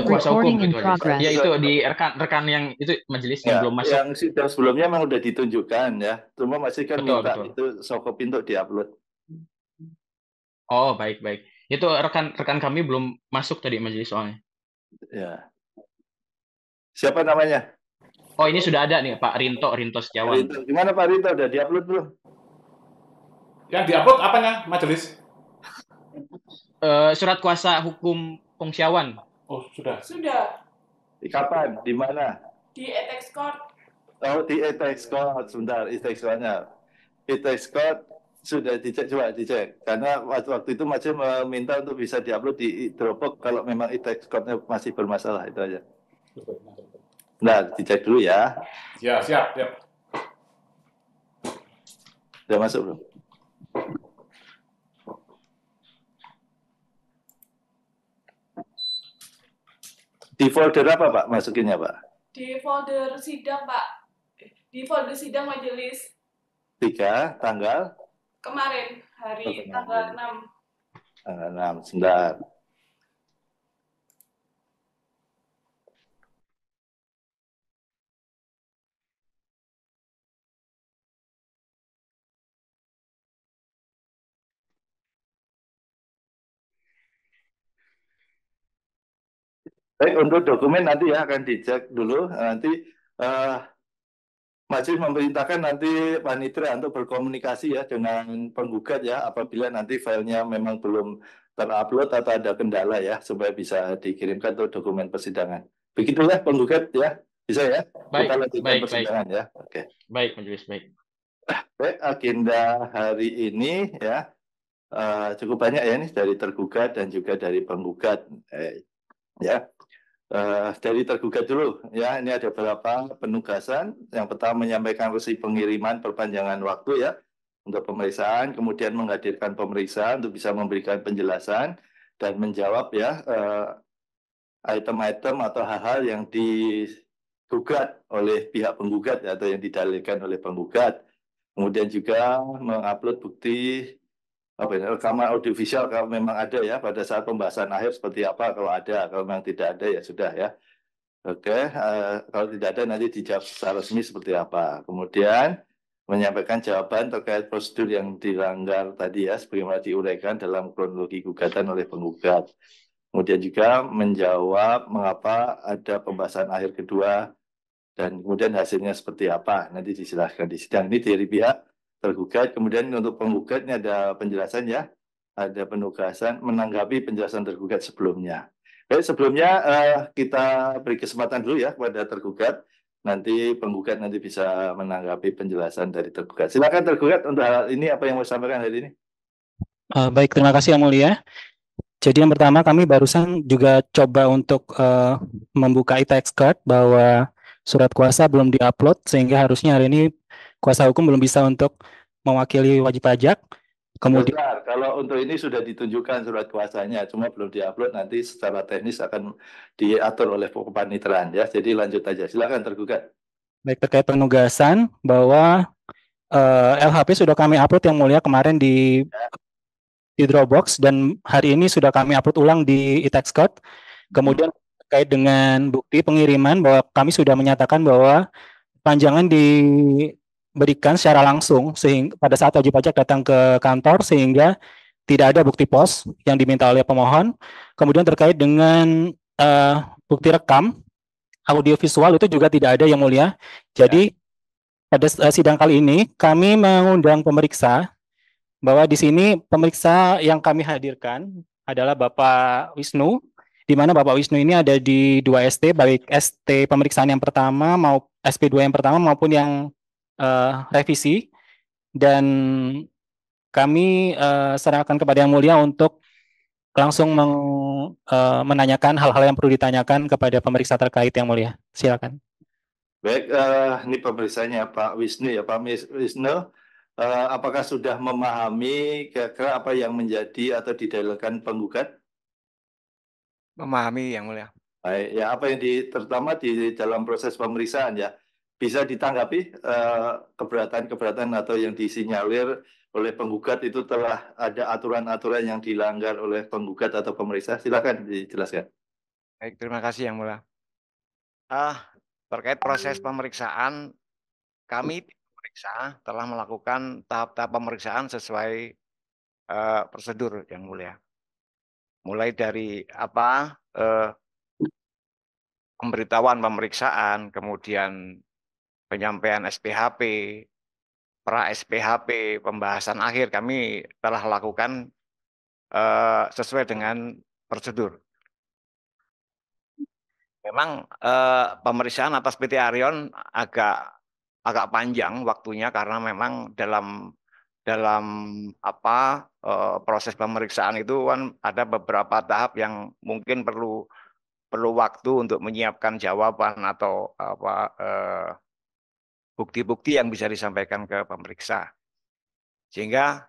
yang kuasa hukum gitu Ya itu di rekan rekan yang itu majelis ya, yang belum masuk. Yang sudah sebelumnya memang sudah ditunjukkan ya. Cuma masih kan betul, minta betul. itu sokopi untuk diupload. Oh, baik baik. Itu rekan rekan kami belum masuk tadi majelis soalnya. Ya. Siapa namanya? Oh, ini sudah ada nih Pak Rinto Rinto Setiawan. Rinto. Gimana Pak Rinto udah diupload belum? Yang diupload apanya majelis? Uh, surat kuasa hukum Pungsiawan. Oh, sudah. Sudah. Di kapan? Di mana? Di ETEX Court. Oh, di ETEX Court. Sebentar, ETEX Court-nya. ETEX Court sudah dicek coba dicek karena waktu, waktu itu masih meminta untuk bisa diupload di Dropbox kalau memang ITEX court nya masih bermasalah itu aja. Nah, dicek dulu ya. Ya, siap, siap. Sudah masuk belum? Di folder apa Pak masukinnya Pak? Di folder sidang Pak. Di folder sidang majelis. Tiga, tanggal? Kemarin, hari oh, tanggal enam. Tanggal enam, sebentar. Baik, untuk dokumen nanti ya akan dicek dulu. Nanti uh, eh, Majelis memerintahkan nanti Panitra untuk berkomunikasi ya dengan penggugat ya apabila nanti filenya memang belum terupload atau ada kendala ya supaya bisa dikirimkan ke dokumen persidangan. Begitulah penggugat ya. Bisa ya? Baik, Kita lanjutkan baik, persidangan baik. ya. Oke. Okay. Baik, Majelis, baik. Baik, agenda hari ini ya uh, cukup banyak ya nih dari tergugat dan juga dari penggugat eh, ya. Uh, eh, dari tergugat dulu ya ini ada beberapa penugasan yang pertama menyampaikan resi pengiriman perpanjangan waktu ya untuk pemeriksaan kemudian menghadirkan pemeriksa untuk bisa memberikan penjelasan dan menjawab ya eh, item-item uh, atau hal-hal yang digugat oleh pihak penggugat ya, atau yang didalilkan oleh penggugat kemudian juga mengupload bukti apa ini, rekaman audiovisual kalau memang ada ya pada saat pembahasan akhir seperti apa kalau ada kalau memang tidak ada ya sudah ya oke uh, kalau tidak ada nanti dijawab secara resmi seperti apa kemudian menyampaikan jawaban terkait prosedur yang dilanggar tadi ya sebagaimana diuraikan dalam kronologi gugatan oleh penggugat kemudian juga menjawab mengapa ada pembahasan akhir kedua dan kemudian hasilnya seperti apa nanti disilahkan di sidang ini dari pihak tergugat. Kemudian untuk penggugatnya ada penjelasan ya, ada penugasan menanggapi penjelasan tergugat sebelumnya. Baik, sebelumnya eh, kita beri kesempatan dulu ya kepada tergugat. Nanti penggugat nanti bisa menanggapi penjelasan dari tergugat. Silakan tergugat untuk hal ini apa yang mau sampaikan hari ini. Uh, baik, terima kasih Yang Mulia. Jadi yang pertama kami barusan juga coba untuk uh, membuka e-tax card bahwa surat kuasa belum diupload sehingga harusnya hari ini kuasa hukum belum bisa untuk mewakili wajib pajak. Kemudian Benar. kalau untuk ini sudah ditunjukkan surat kuasanya, cuma belum diupload nanti secara teknis akan diatur oleh kepanitraan ya. Jadi lanjut aja, silakan tergugat. Baik terkait penugasan bahwa uh, eh, LHP sudah kami upload yang mulia kemarin di ya. di Dropbox dan hari ini sudah kami upload ulang di Itexcode. Kemudian terkait dengan bukti pengiriman bahwa kami sudah menyatakan bahwa panjangan di berikan secara langsung sehingga pada saat wajib pajak datang ke kantor sehingga tidak ada bukti pos yang diminta oleh pemohon. Kemudian terkait dengan uh, bukti rekam audiovisual itu juga tidak ada yang mulia. Jadi ya. pada uh, sidang kali ini kami mengundang pemeriksa bahwa di sini pemeriksa yang kami hadirkan adalah Bapak Wisnu di mana Bapak Wisnu ini ada di dua ST baik ST pemeriksaan yang pertama maupun SP2 yang pertama maupun yang uh, revisi dan kami uh, serahkan kepada Yang Mulia untuk langsung meng, uh, menanyakan hal-hal yang perlu ditanyakan kepada pemeriksa terkait Yang Mulia. Silakan. Baik, uh, ini pemeriksaannya Pak Wisnu ya Pak Wisnu. Uh, apakah sudah memahami kira-kira apa yang menjadi atau didalilkan penggugat? Memahami Yang Mulia. Baik, ya apa yang di, terutama di dalam proses pemeriksaan ya bisa ditanggapi eh, keberatan-keberatan atau yang disinyalir oleh penggugat itu telah ada aturan-aturan yang dilanggar oleh penggugat atau pemeriksa. Silakan dijelaskan. Baik, terima kasih yang mulia. Ah, terkait proses pemeriksaan, kami pemeriksa telah melakukan tahap-tahap pemeriksaan sesuai uh, prosedur yang mulia. Mulai dari apa uh, pemberitahuan pemeriksaan, kemudian penyampaian SPHP, pra SPHP, pembahasan akhir kami telah lakukan uh, sesuai dengan prosedur. Memang uh, pemeriksaan atas PT Arion agak agak panjang waktunya karena memang dalam dalam apa uh, proses pemeriksaan itu kan ada beberapa tahap yang mungkin perlu perlu waktu untuk menyiapkan jawaban atau apa uh, bukti-bukti yang bisa disampaikan ke pemeriksa. Sehingga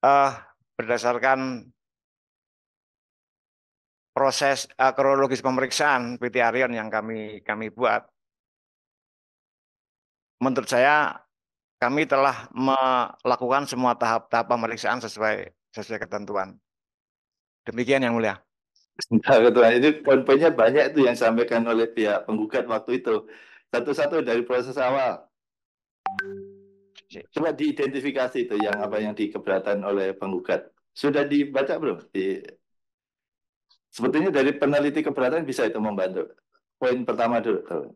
uh, berdasarkan proses uh, kronologis pemeriksaan PT Arion yang kami kami buat, menurut saya kami telah melakukan semua tahap-tahap pemeriksaan sesuai sesuai ketentuan. Demikian yang mulia. Nah, itu poin-poinnya banyak itu yang disampaikan oleh pihak penggugat waktu itu. Satu-satu dari proses awal. Coba diidentifikasi itu yang apa yang dikeberatan oleh penggugat. Sudah dibaca belum? Di... Sebetulnya dari peneliti keberatan bisa itu membantu. Poin pertama dulu. Tuh.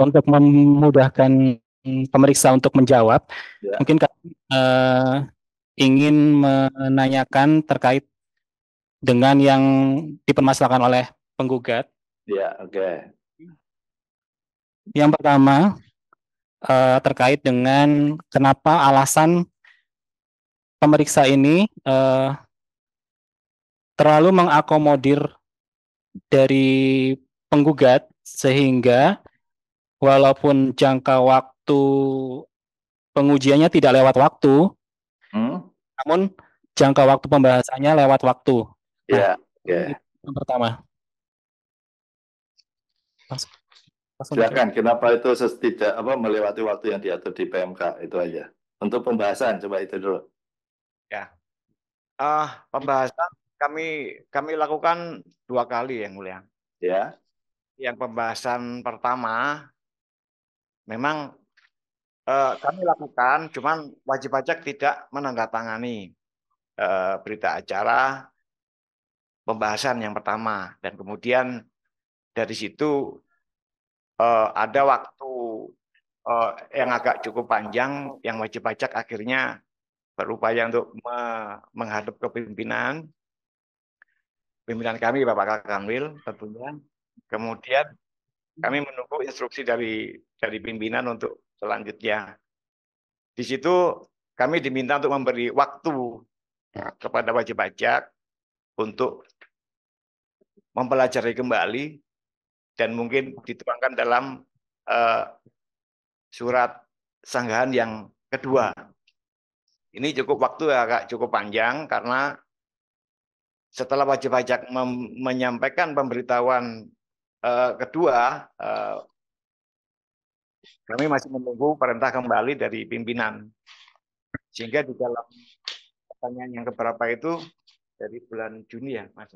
Untuk memudahkan pemeriksa untuk menjawab, ya. mungkin uh, ingin menanyakan terkait dengan yang dipermasalahkan oleh penggugat. Ya, oke. Okay. Yang pertama uh, terkait dengan kenapa alasan pemeriksa ini uh, terlalu mengakomodir dari penggugat sehingga walaupun jangka waktu pengujiannya tidak lewat waktu, hmm? namun jangka waktu pembahasannya lewat waktu. Nah, yeah, iya. Yang pertama. Silakan. Kenapa itu tidak apa melewati waktu yang diatur di PMK itu aja. Untuk pembahasan coba itu dulu. Ya. Uh, pembahasan kami kami lakukan dua kali yang mulia. Ya. Yang pembahasan pertama memang uh, kami lakukan, cuman wajib pajak tidak menandatangani uh, berita acara pembahasan yang pertama dan kemudian dari situ uh, ada waktu uh, yang agak cukup panjang yang wajib pajak akhirnya berupaya untuk me menghadap kepimpinan pimpinan pimpinan kami Bapak Kakanwil tentunya kemudian kami menunggu instruksi dari dari pimpinan untuk selanjutnya. Di situ kami diminta untuk memberi waktu kepada wajib pajak untuk mempelajari kembali dan mungkin dituangkan dalam uh, surat sanggahan yang kedua. Ini cukup waktu agak cukup panjang karena setelah wajib pajak menyampaikan pemberitahuan Eh, kedua uh, kami masih menunggu perintah kembali dari pimpinan sehingga di dalam pertanyaan yang keberapa itu dari bulan Juni ya mas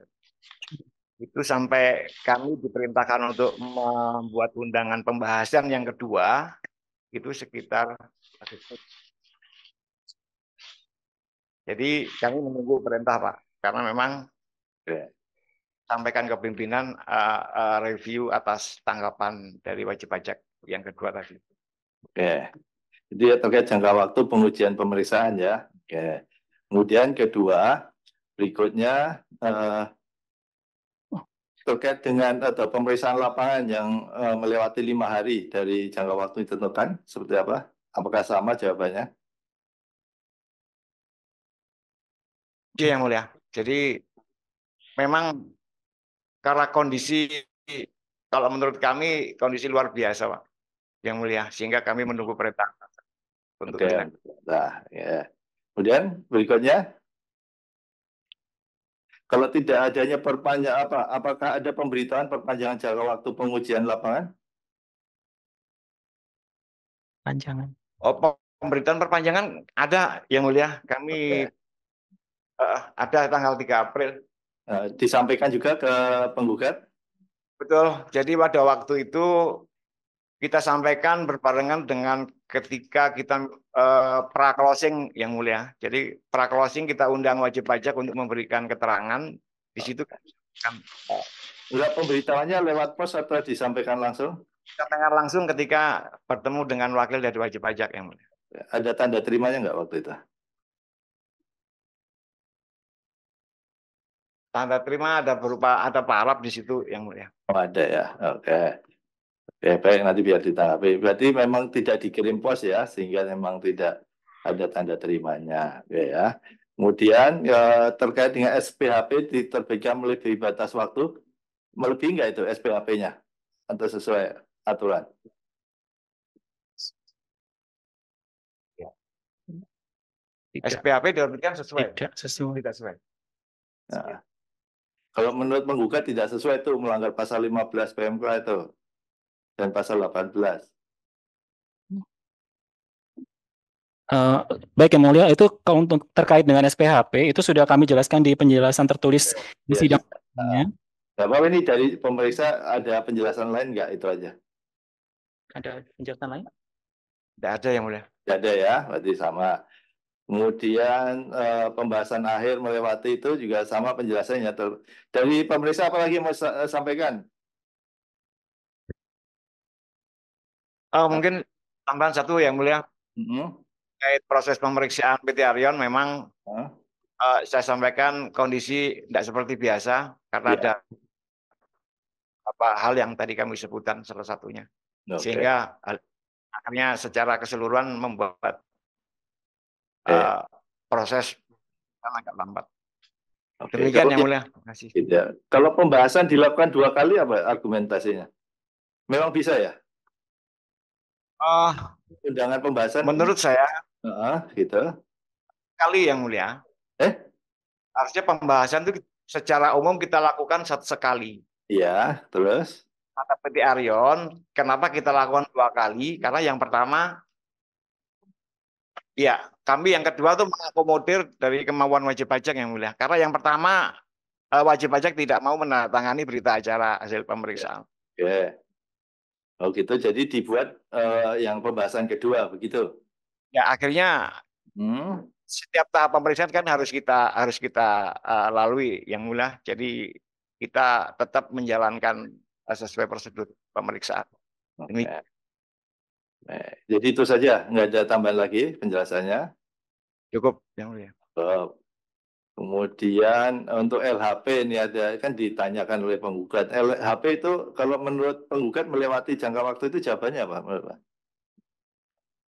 itu sampai kami diperintahkan untuk membuat undangan pembahasan yang kedua itu sekitar jadi kami menunggu perintah Pak karena memang ya, sampaikan ke pimpinan uh, uh, review atas tanggapan dari wajib pajak yang kedua tadi. Oke, itu ya terkait jangka waktu pengujian pemeriksaan ya. Oke, kemudian kedua berikutnya uh, terkait dengan atau pemeriksaan lapangan yang uh, melewati lima hari dari jangka waktu ditentukan seperti apa? Apakah sama jawabannya? Iya yang mulia. Jadi memang karena kondisi kalau menurut kami kondisi luar biasa, Pak. Yang mulia, sehingga kami menunggu perintah. Untuk Okay. Nah, ya. Kemudian berikutnya kalau tidak adanya perpanjang apa apakah ada pemberitaan perpanjangan jangka waktu pengujian lapangan? Panjangan. Oh, pemberitaan perpanjangan ada yang mulia. Kami okay. uh, eh, ada tanggal 3 April Eh, disampaikan juga ke penggugat? Betul. Jadi pada waktu itu kita sampaikan berbarengan dengan ketika kita uh, eh, pra closing yang mulia. Jadi pra closing kita undang wajib pajak untuk memberikan keterangan di situ kan. Sudah pemberitahuannya lewat pos atau disampaikan langsung? Kita dengar langsung ketika bertemu dengan wakil dari wajib pajak yang mulia. Ada tanda terimanya nggak waktu itu? Tanda terima ada berupa ada parap di situ yang mulia. Oh, ada ya. Oke. Okay. Ya, baik nanti biar ditanggapi. Berarti memang tidak dikirim pos ya, sehingga memang tidak ada tanda terimanya, ya. ya. Kemudian ya, terkait dengan SPHP diterbitkan melebihi batas waktu, melebihi nggak itu SPHP-nya atau sesuai aturan? Tidak. Ya. SPHP diterbitkan sesuai. Tidak sesuai. Tidak sesuai. Nah. Kalau menurut penggugat tidak sesuai itu melanggar pasal 15 PMK itu dan pasal 18. Uh, eh, baik yang mulia, itu kalau untuk terkait dengan SPHP itu sudah kami jelaskan di penjelasan tertulis iya, iya, di iya. sidang. Ya. Bapak ini dari pemeriksa ada penjelasan lain nggak itu aja? Ada penjelasan lain? Tidak ada yang mulia. Tidak ada ya, berarti sama. Kemudian eh, pembahasan akhir melewati itu juga sama penjelasannya. Dari pemeriksa apalagi mau eh, sampaikan? Oh, mungkin tambahan satu yang mulia. Mm -hmm. Terkait proses pemeriksaan PT Arion memang huh? uh, saya sampaikan kondisi tidak seperti biasa karena yeah. ada apa hal yang tadi kami sebutkan salah satunya. Okay. Sehingga akhirnya secara keseluruhan membuat uh, proses agak lambat. Oke, Demikian yang mulia. kasih. Tidak. Kalau pembahasan dilakukan dua kali apa argumentasinya? Memang bisa ya? Uh, Undangan pembahasan. Menurut saya. Uh, gitu. Kali yang mulia. Eh? Harusnya pembahasan itu secara umum kita lakukan satu sekali. Iya, terus? Kata Peti Aryon, kenapa kita lakukan dua kali? Karena yang pertama Ya, kami yang kedua itu mengakomodir dari kemauan wajib pajak yang mulia. Karena yang pertama eh, wajib pajak tidak mau menandatangani berita acara hasil pemeriksaan. Oke. Iya. Iya. Oh gitu. Jadi dibuat uh, yang pembahasan kedua begitu. Ya akhirnya hmm. setiap tahap pemeriksaan kan harus kita harus kita uh, lalui yang mulia. Jadi kita tetap menjalankan sesuai prosedur pemeriksaan. Okay. Ini. Nah, jadi itu saja, nggak ada tambahan lagi penjelasannya. Cukup, yang mulia. Kemudian untuk LHP ini ada kan ditanyakan oleh penggugat. LHP itu kalau menurut penggugat melewati jangka waktu itu jawabannya apa Pak?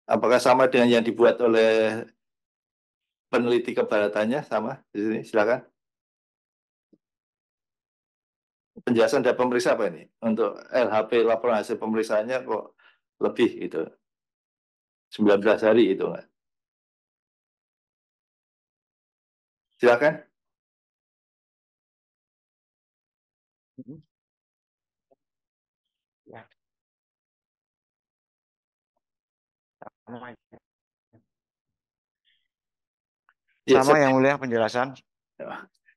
Apakah sama dengan yang dibuat oleh peneliti kebaratannya sama di sini? Silakan. Penjelasan dari pemeriksa apa ini? Untuk LHP laporan hasil pemeriksaannya kok lebih itu 19 hari itu silakan sama hmm. ya, sama ya, yang mulia penjelasan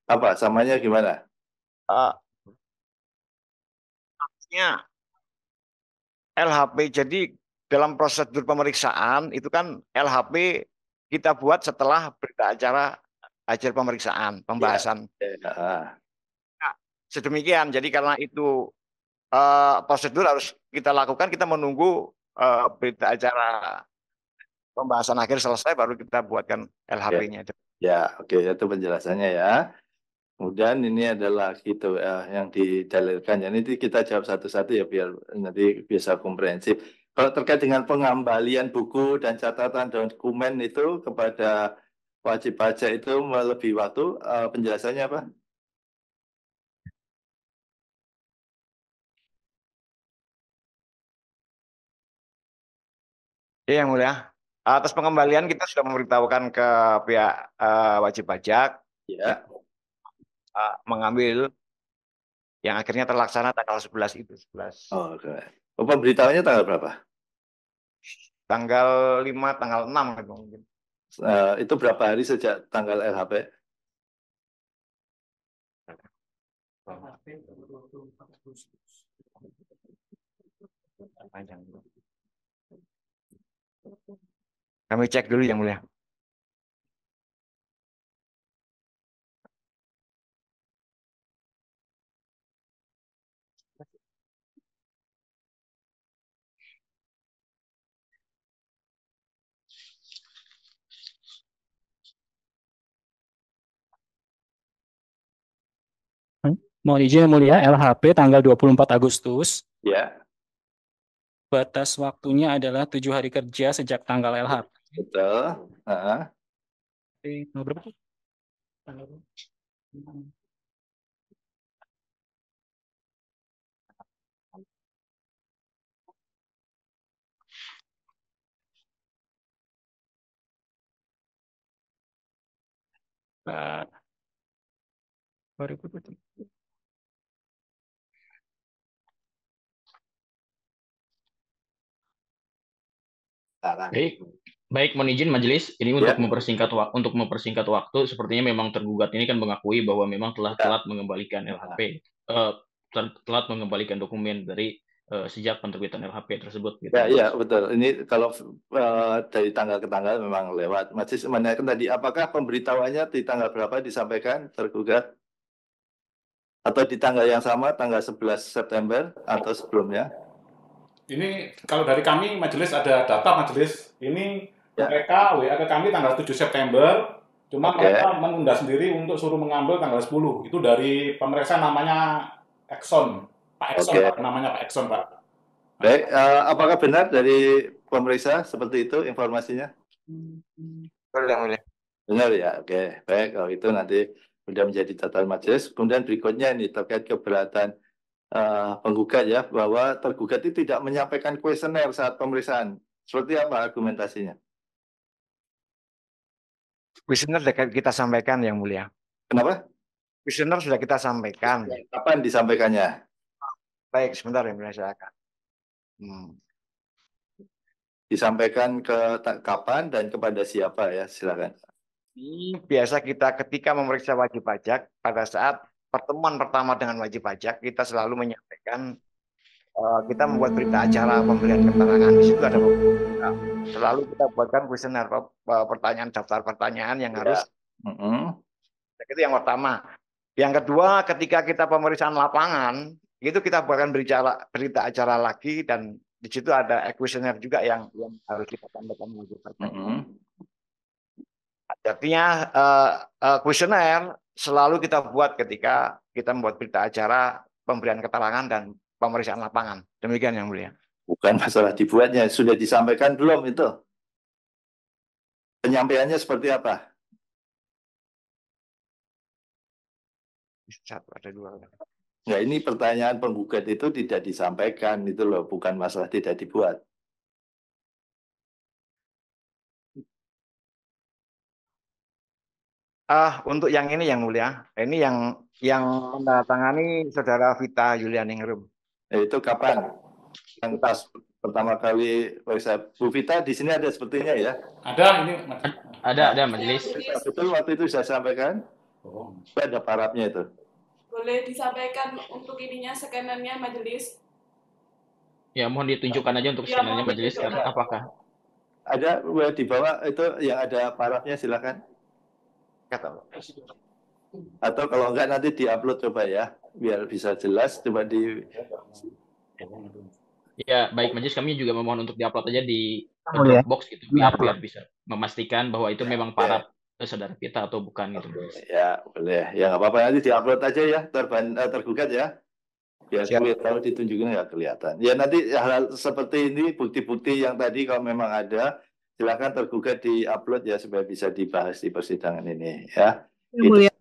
apa samanya gimana uh, ya LHP. Jadi dalam prosedur pemeriksaan itu kan LHP kita buat setelah berita acara ajar pemeriksaan, iya. pembahasan. Ya. ya. Nah, sedemikian. Jadi karena itu uh, prosedur harus kita lakukan, kita menunggu uh, berita acara pembahasan akhir selesai baru kita buatkan iya. LHP-nya. Ya, ya oke okay. itu penjelasannya ya. Kemudian ini adalah gitu uh, yang didalilkan. Jadi kita jawab satu-satu ya biar nanti bisa komprehensif. Kalau terkait dengan pengembalian buku dan catatan dokumen itu kepada wajib pajak itu melebihi waktu, uh, penjelasannya apa? Ya, yang mulia. Atas pengembalian kita sudah memberitahukan ke pihak uh, wajib pajak. Ya uh, mengambil yang akhirnya terlaksana tanggal 11 itu 11. Oh, oke. Okay. Oh, tanggal berapa? Tanggal 5, tanggal 6 gitu mungkin. Uh, itu berapa hari sejak tanggal LHP? Kami cek dulu yang mulia. Mohon izin yang mulia, LHP tanggal 24 Agustus. Ya. Batas waktunya adalah tujuh hari kerja sejak tanggal LHP. Betul. Uh -huh. Tanggal berapa? Tanggal sekarang. Baik, baik mohon izin majelis. Ini untuk ya. mempersingkat waktu untuk mempersingkat waktu sepertinya memang tergugat ini kan mengakui bahwa memang telah ya. telat mengembalikan LHP. Uh, eh, telat mengembalikan dokumen dari uh, sejak penerbitan LHP tersebut. Gitu. Ya, ya betul. Ini kalau uh, dari tanggal ke tanggal memang lewat. Masih menanyakan tadi apakah pemberitahuannya di tanggal berapa disampaikan tergugat atau di tanggal yang sama tanggal 11 September atau sebelumnya? ini kalau dari kami majelis ada data majelis ini ya. mereka WA ke kami tanggal 7 September cuma okay. mereka menunda sendiri untuk suruh mengambil tanggal 10 itu dari pemeriksa namanya Exxon Pak Exxon okay. namanya Pak Exxon Pak Baik, uh, apakah benar dari pemeriksa seperti itu informasinya? Benar yang Benar ya, oke. Baik, kalau itu nanti sudah menjadi catatan majelis. Kemudian berikutnya ini terkait keberatan uh, penggugat ya bahwa tergugat itu tidak menyampaikan kuesioner saat pemeriksaan. Seperti apa argumentasinya? Kuesioner sudah kita sampaikan yang mulia. Kenapa? Kuesioner sudah kita sampaikan. Kapan disampaikannya? Baik, sebentar yang mulia silakan. Hmm. Disampaikan ke kapan dan kepada siapa ya silakan. Biasa kita ketika memeriksa wajib pajak pada saat pertemuan pertama dengan wajib pajak kita selalu menyampaikan uh, kita membuat berita acara pemberian keterangan di situ ada nah, selalu kita buatkan kuesioner pertanyaan daftar pertanyaan yang iya. harus itu yang pertama yang kedua ketika kita pemeriksaan lapangan itu kita buatkan berita berita acara lagi dan di situ ada kuesioner juga yang yang harus kita tambahkan wajib pajak mm -hmm. Artinya eh, eh, kuesioner uh, uh, selalu kita buat ketika kita membuat berita acara, pemberian keterangan dan pemeriksaan lapangan. Demikian yang mulia. Bukan masalah dibuatnya, sudah disampaikan belum itu? Penyampaiannya seperti apa? Satu ada dua. Nah, ini pertanyaan penggugat itu tidak disampaikan itu loh, bukan masalah tidak dibuat. Ah, uh, untuk yang ini yang mulia, ini yang yang mendatangani saudara Vita Yulianingrum. Eh, itu kapan? Yang pas pertama kali periksa Bu Vita di sini ada sepertinya ya? Ada ini ada ada majelis. Betul waktu itu saya sampaikan. Oh. Ada parapnya itu. Boleh disampaikan untuk ininya skenannya majelis. Ya mohon ditunjukkan aja untuk ya, majelis ya. apakah? Ada di bawah itu yang ada parapnya silakan kata atau kalau enggak nanti diupload coba ya biar bisa jelas coba di ya baik majelis kami juga memohon untuk diupload aja di ah, oh, ya. box gitu biar, biar bisa memastikan bahwa itu memang iya. para ya. saudara kita atau bukan gitu ya boleh ya nggak apa-apa nanti diupload aja ya terban eh, tergugat ya biar Siap. tahu ditunjukin nggak kelihatan ya nanti hal, hal seperti ini bukti-bukti yang tadi kalau memang ada silahkan tergugat di upload ya supaya bisa dibahas di persidangan ini ya. Gitu. Iya, mulia. Ya.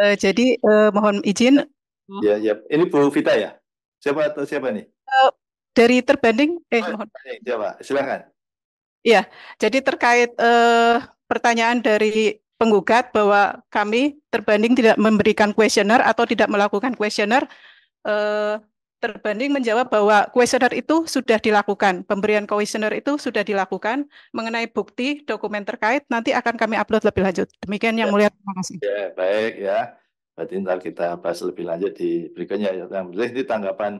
E, eh, jadi e, mohon izin. Ya ya ini Bu Vita ya. Siapa atau siapa nih? E, dari terbanding eh oh, mohon. Siapa? silahkan Ya, jadi terkait e, pertanyaan dari penggugat bahwa kami terbanding tidak memberikan kuesioner atau tidak melakukan kuesioner Terbanding menjawab bahwa kuesioner itu sudah dilakukan, pemberian kuesioner itu sudah dilakukan, mengenai bukti dokumen terkait nanti akan kami upload lebih lanjut. Demikian yang ya. mulia, terima kasih. Ya, baik ya. Berarti nanti kita bahas lebih lanjut di berikutnya. Yang penting ini tanggapan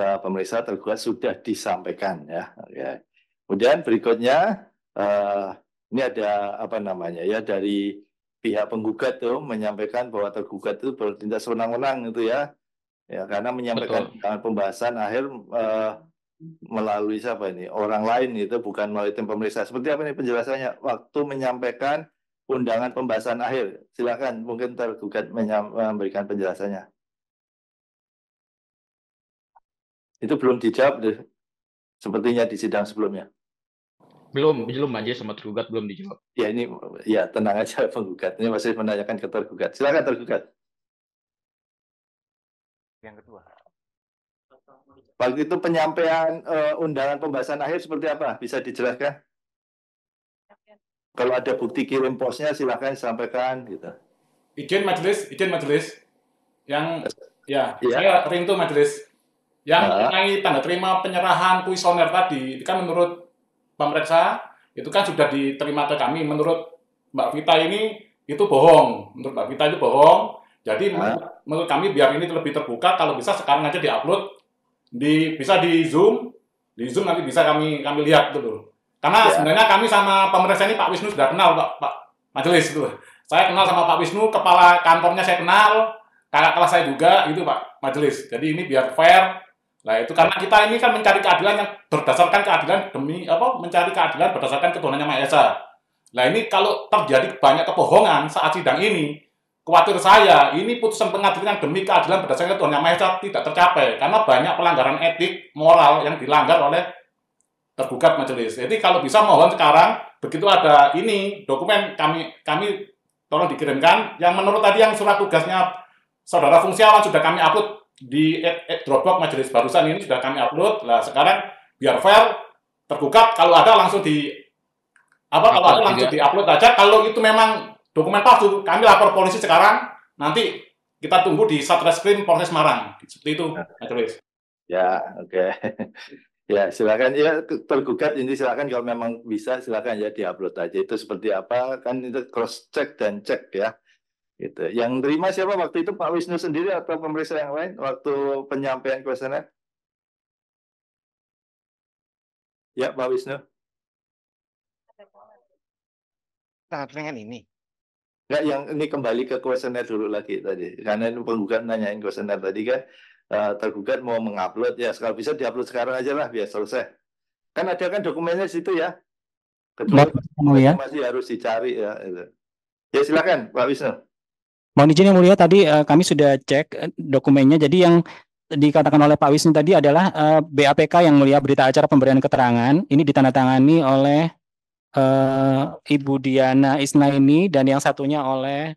uh, pemeriksa tergugat sudah disampaikan ya. Oke. Kemudian berikutnya uh, ini ada apa namanya ya dari pihak penggugat tuh menyampaikan bahwa tergugat itu bertindak sewenang-wenang itu ya ya karena menyampaikan Betul. pembahasan akhir uh, melalui siapa ini orang lain itu bukan melalui tim pemeriksa seperti apa ini penjelasannya waktu menyampaikan undangan pembahasan akhir silakan mungkin tergugat memberikan penjelasannya itu belum dijawab deh sepertinya di sidang sebelumnya belum belum aja sama tergugat belum dijawab ya ini ya tenang aja penggugat ini masih menanyakan ke tergugat silakan tergugat yang kedua. Waktu itu penyampaian uh, undangan pembahasan akhir seperti apa? Bisa dijelaskan? Kalau ada bukti kirim posnya silahkan sampaikan gitu. Izin majelis, izin majelis. Yang ya, ya. saya ring tuh majelis. Yang nah. mengenai tanda terima penyerahan kuisoner tadi, itu kan menurut pemeriksa itu kan sudah diterima ke kami. Menurut Mbak Vita ini itu bohong. Menurut Mbak Vita itu bohong jadi nah. menurut kami biar ini lebih terbuka kalau bisa sekarang aja diupload di bisa di Zoom, di Zoom nanti bisa kami kami lihat dulu. Gitu karena ya. sebenarnya kami sama pemerintah ini Pak Wisnu sudah kenal Pak Pak Majelis itu. Saya kenal sama Pak Wisnu, kepala kantornya saya kenal, kakak kelas saya juga itu Pak Majelis. Jadi ini biar fair. Nah itu karena kita ini kan mencari keadilan yang berdasarkan keadilan demi apa mencari keadilan berdasarkan ketuhanan yang maha esa. Nah ini kalau terjadi banyak kebohongan saat sidang ini, Khawatir saya, ini putusan pengadilan yang demi keadilan berdasarkan Tuhan Yang Maha Esa tidak tercapai karena banyak pelanggaran etik, moral yang dilanggar oleh tergugat majelis. Jadi kalau bisa mohon sekarang begitu ada ini dokumen kami kami tolong dikirimkan yang menurut tadi yang surat tugasnya saudara fungsiawan sudah kami upload di Dropbox majelis barusan ini sudah kami upload. Nah, sekarang biar fair tergugat kalau ada langsung di apa kalau ada langsung di upload aja kalau itu memang Dokumen palsu, kami lapor polisi sekarang, nanti kita tunggu di Satreskrim Polres Semarang. Seperti itu, ya. Mas Luis. Ya, oke. Okay. ya, silakan ya tergugat ini silakan kalau memang bisa silakan ya diupload aja itu seperti apa kan itu cross check dan cek ya. Gitu. Yang terima siapa waktu itu Pak Wisnu sendiri atau pemeriksa yang lain waktu penyampaian kuesioner? Ya, Pak Wisnu. Tangan dengan ini. Nggak, yang ini kembali ke kuesioner dulu lagi tadi. Karena ini penggugat nanyain kuesioner tadi kan, uh, tergugat mau mengupload ya, kalau bisa diupload sekarang aja lah biar selesai. Kan ada kan dokumennya situ ya. Kedua, Mbak, ya. masih harus dicari ya. Gitu. Ya silakan Pak Wisnu. Mohon izin yang mulia tadi uh, kami sudah cek eh, dokumennya. Jadi yang dikatakan oleh Pak Wisnu tadi adalah uh, BAPK yang mulia berita acara pemberian keterangan ini ditandatangani oleh uh, Ibu Diana Isnaini dan yang satunya oleh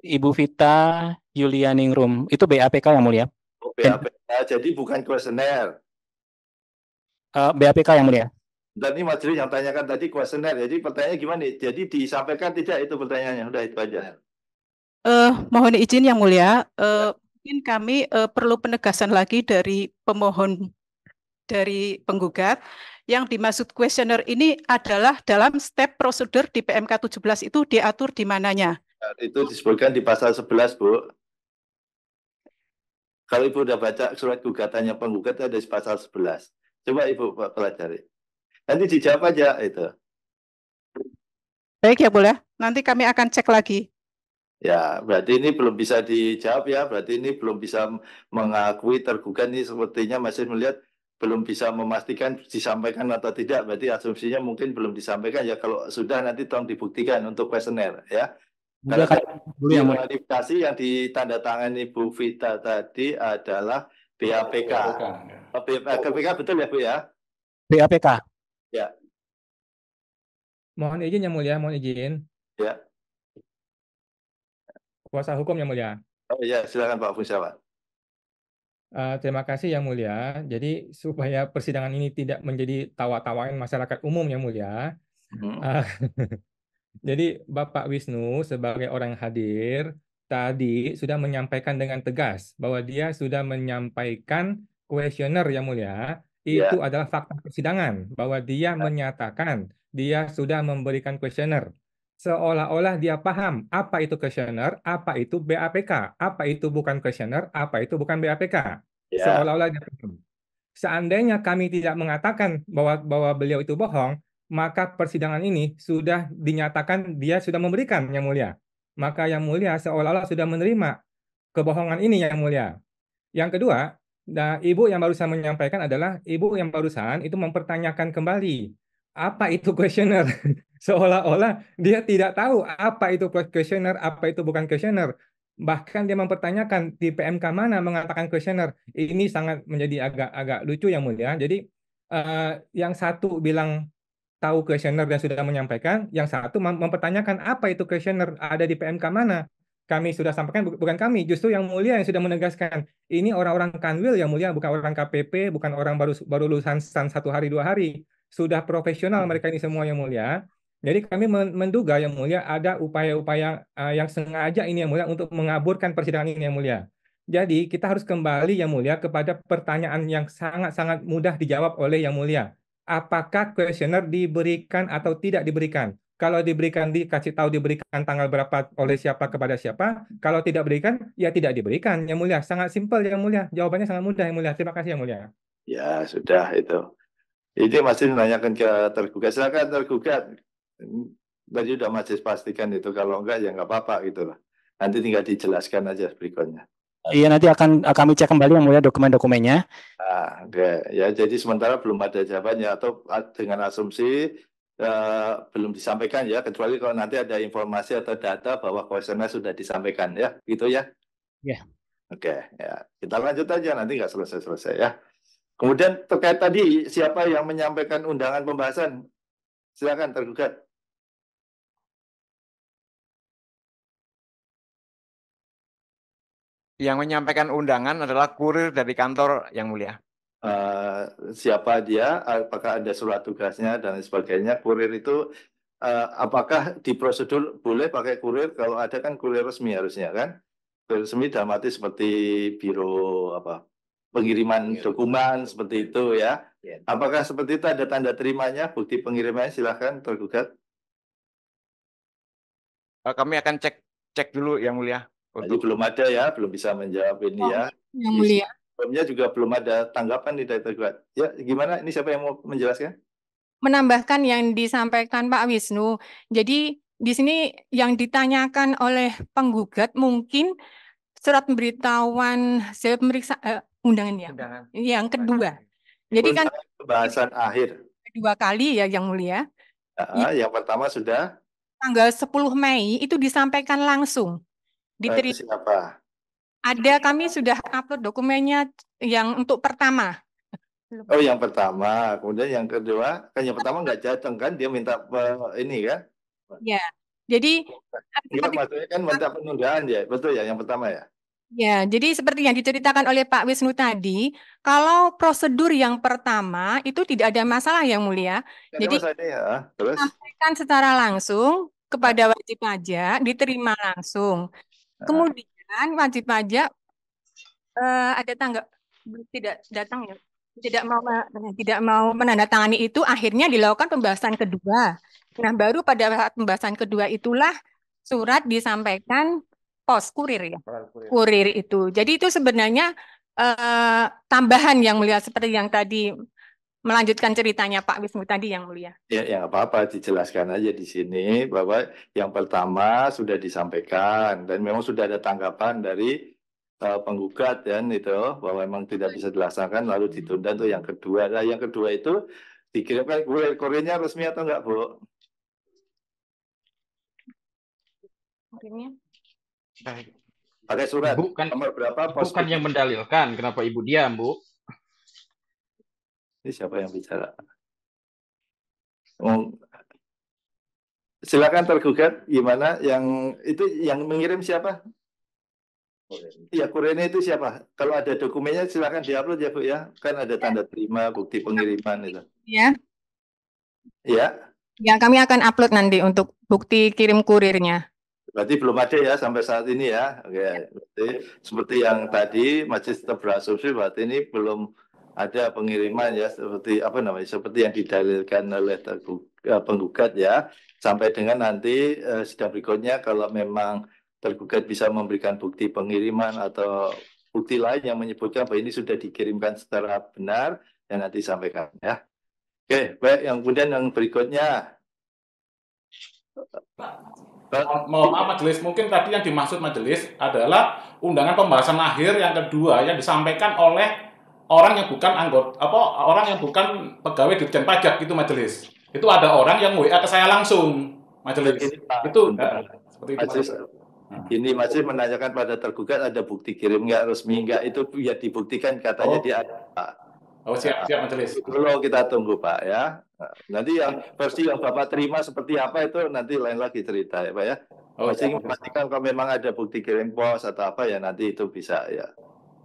Ibu Vita Yulianingrum. Itu BAPK yang mulia. Oh, BAPK, jadi bukan kuesioner. Uh, eh, BAPK yang mulia. Dan ini Majelis yang tanyakan tadi kuesioner. Jadi pertanyaannya gimana? Jadi disampaikan tidak itu pertanyaannya? Udah itu aja. Uh, mohon izin yang mulia. Uh, Mungkin kami uh, perlu penegasan lagi dari pemohon dari penggugat yang dimaksud kuesioner ini adalah dalam step prosedur di PMK 17 itu diatur di mananya? Itu disebutkan di pasal 11, Bu. Kalau Ibu sudah baca surat gugatannya penggugat ada di pasal 11. Coba Ibu pelajari. Nanti dijawab aja itu. Baik ya, boleh. Ya. Nanti kami akan cek lagi. Ya, berarti ini belum bisa dijawab ya. Berarti ini belum bisa mengakui tergugat ini sepertinya masih melihat belum bisa memastikan disampaikan atau tidak berarti asumsinya mungkin belum disampaikan ya kalau sudah nanti tolong dibuktikan untuk kuesioner ya karena yang ya, modifikasi yang ditandatangani Bu Vita tadi adalah BAPK. Oh, ya. oh, BAPK betul ya Bu ya? BAPK. Ya. Mohon izin yang mulia, mohon izin. Ya. Kuasa hukum yang mulia. Oh ya silakan Pak Fusawan. Uh, terima kasih yang mulia. Jadi supaya persidangan ini tidak menjadi tawa-tawain masyarakat umum yang mulia. Uh, jadi Bapak Wisnu sebagai orang yang hadir tadi sudah menyampaikan dengan tegas bahwa dia sudah menyampaikan kuesioner yang mulia ya. itu yeah. adalah fakta persidangan bahwa dia yeah. menyatakan dia sudah memberikan kuesioner seolah-olah dia paham apa itu kuesioner, apa itu BAPK, apa itu bukan kuesioner, apa itu bukan BAPK. Yeah. Seolah-olah dia paham. Seandainya kami tidak mengatakan bahwa bahwa beliau itu bohong, maka persidangan ini sudah dinyatakan dia sudah memberikan yang mulia. Maka yang mulia seolah-olah sudah menerima kebohongan ini yang mulia. Yang kedua, nah, ibu yang barusan menyampaikan adalah ibu yang barusan itu mempertanyakan kembali apa itu kuesioner. seolah-olah dia tidak tahu apa itu questioner apa itu bukan questioner Bahkan dia mempertanyakan di PMK mana mengatakan questioner Ini sangat menjadi agak-agak lucu yang mulia. Jadi uh, yang satu bilang tahu questioner dan sudah menyampaikan, yang satu mempertanyakan apa itu questioner ada di PMK mana. Kami sudah sampaikan bukan kami, justru yang mulia yang sudah menegaskan ini orang-orang Kanwil yang mulia bukan orang KPP, bukan orang baru baru lulusan satu hari dua hari sudah profesional mereka ini semua yang mulia jadi kami menduga yang mulia ada upaya-upaya eh, yang sengaja ini yang mulia untuk mengaburkan persidangan ini yang mulia. Jadi kita harus kembali yang mulia kepada pertanyaan yang sangat-sangat mudah dijawab oleh yang mulia. Apakah kuesioner diberikan atau tidak diberikan? Kalau diberikan dikasih tahu diberikan tanggal berapa oleh siapa kepada siapa. Kalau tidak diberikan, ya tidak diberikan yang mulia. Sangat simpel yang mulia. Jawabannya sangat mudah yang mulia. Terima kasih yang mulia. Ya sudah itu. Ini masih menanyakan ke tergugat. Silakan tergugat. Tadi udah Mas pastikan itu kalau enggak ya nggak apa-apa gitu lah. Nanti tinggal dijelaskan aja berikutnya. Iya nanti akan kami cek kembali yang mulia dokumen-dokumennya. Ah, okay. ya jadi sementara belum ada jawabannya atau dengan asumsi Uh, belum disampaikan ya kecuali kalau nanti ada informasi atau data bahwa kuesioner sudah disampaikan ya gitu ya. Ya. Yeah. Oke okay, ya kita lanjut aja nanti nggak selesai-selesai ya. Kemudian terkait tadi siapa yang menyampaikan undangan pembahasan Silakan tergugat. Yang menyampaikan undangan adalah kurir dari kantor yang mulia. Uh, siapa dia, apakah ada surat tugasnya dan sebagainya. Kurir itu uh, apakah di prosedur boleh pakai kurir? Kalau ada kan kurir resmi harusnya kan? Kurir resmi dalam arti seperti biro apa pengiriman dokumen seperti itu ya. Iya. Apakah seperti itu ada tanda terimanya, bukti pengirimannya? Silahkan tergugat. Eh, kami akan cek cek dulu yang mulia. Untuk... Jadi belum ada ya, belum bisa menjawab ini oh, ya. Yang mulia. Sebelumnya juga belum ada tanggapan dari tergugat. Ya, gimana? Ini siapa yang mau menjelaskan? Menambahkan yang disampaikan Pak Wisnu. Jadi di sini yang ditanyakan oleh penggugat mungkin surat pemberitahuan hasil pemeriksa uh, undangan ya. Undangan. Iya, yang kedua. Undangan jadi kan pembahasan akhir. Dua kali ya yang mulia. Uh, ya, yang pertama sudah tanggal 10 Mei itu disampaikan langsung. Diterima. Siapa? Ada kami sudah upload dokumennya yang untuk pertama. Oh, yang pertama, kemudian yang kedua, kan yang pertama nggak jateng kan dia minta ini kan? Ya. Jadi, ya, maksudnya kan minta penundaan ya, betul ya yang pertama ya? Ya, jadi seperti yang diceritakan oleh Pak Wisnu tadi, kalau prosedur yang pertama itu tidak ada masalah yang mulia. jadi ya. disampaikan ya. secara langsung kepada nah. wajib pajak, diterima langsung. Nah. Kemudian wajib pajak eh, ada tangga tidak datang ya, tidak mau tidak mau menandatangani itu, akhirnya dilakukan pembahasan kedua. Nah, baru pada saat pembahasan kedua itulah surat disampaikan pos kurir ya kurir. kurir itu jadi itu sebenarnya uh, tambahan yang mulia seperti yang tadi melanjutkan ceritanya Pak Wisnu tadi yang mulia. Ya, ya apa-apa dijelaskan aja di sini bahwa yang pertama sudah disampaikan dan memang sudah ada tanggapan dari uh, penggugat dan itu bahwa memang tidak bisa dilaksanakan lalu ditunda tuh yang kedua. Nah, yang kedua itu dikirimkan kurir kurirnya resmi atau enggak, Bu? Pakai surat. bukan nomor berapa? Ibu kan yang mendalilkan kenapa ibu diam, Bu? Ini siapa yang bicara? Oh, silakan tergugat gimana yang itu yang mengirim siapa? Iya, kurirnya itu siapa? Kalau ada dokumennya silakan diupload ya, Bu ya. Kan ada tanda ya. terima, bukti pengiriman itu. Iya. Iya. Ya, kami akan upload nanti untuk bukti kirim kurirnya. Berarti belum ada ya sampai saat ini ya. Oke. Ya. Berarti seperti yang tadi masih tetap berasumsi berarti ini belum ada pengiriman ya seperti apa namanya seperti yang didalilkan oleh eh, penggugat ya sampai dengan nanti eh, sidang berikutnya kalau memang tergugat bisa memberikan bukti pengiriman atau bukti lain yang menyebutkan bahwa ini sudah dikirimkan secara benar yang nanti sampaikan ya. Oke, baik yang kemudian yang berikutnya mohon maaf majelis, mungkin tadi yang dimaksud majelis adalah undangan pembahasan akhir yang kedua yang disampaikan oleh orang yang bukan anggota apa orang yang bukan pegawai dirjen pajak itu majelis. Itu ada orang yang WA ke saya langsung majelis. Ini, itu seperti itu. Majelis. majelis. Nah. Ini masih menanyakan pada tergugat ada bukti kirim nggak resmi nggak itu ya dibuktikan katanya oh. dia ada. Oh siap siap majelis. Dulu kita tunggu Pak ya. Nanti yang versi yang Bapak terima seperti apa itu nanti lain lagi cerita ya Pak ya. Oh, pastikan ya. kalau memang ada bukti kirim pos atau apa ya nanti itu bisa ya.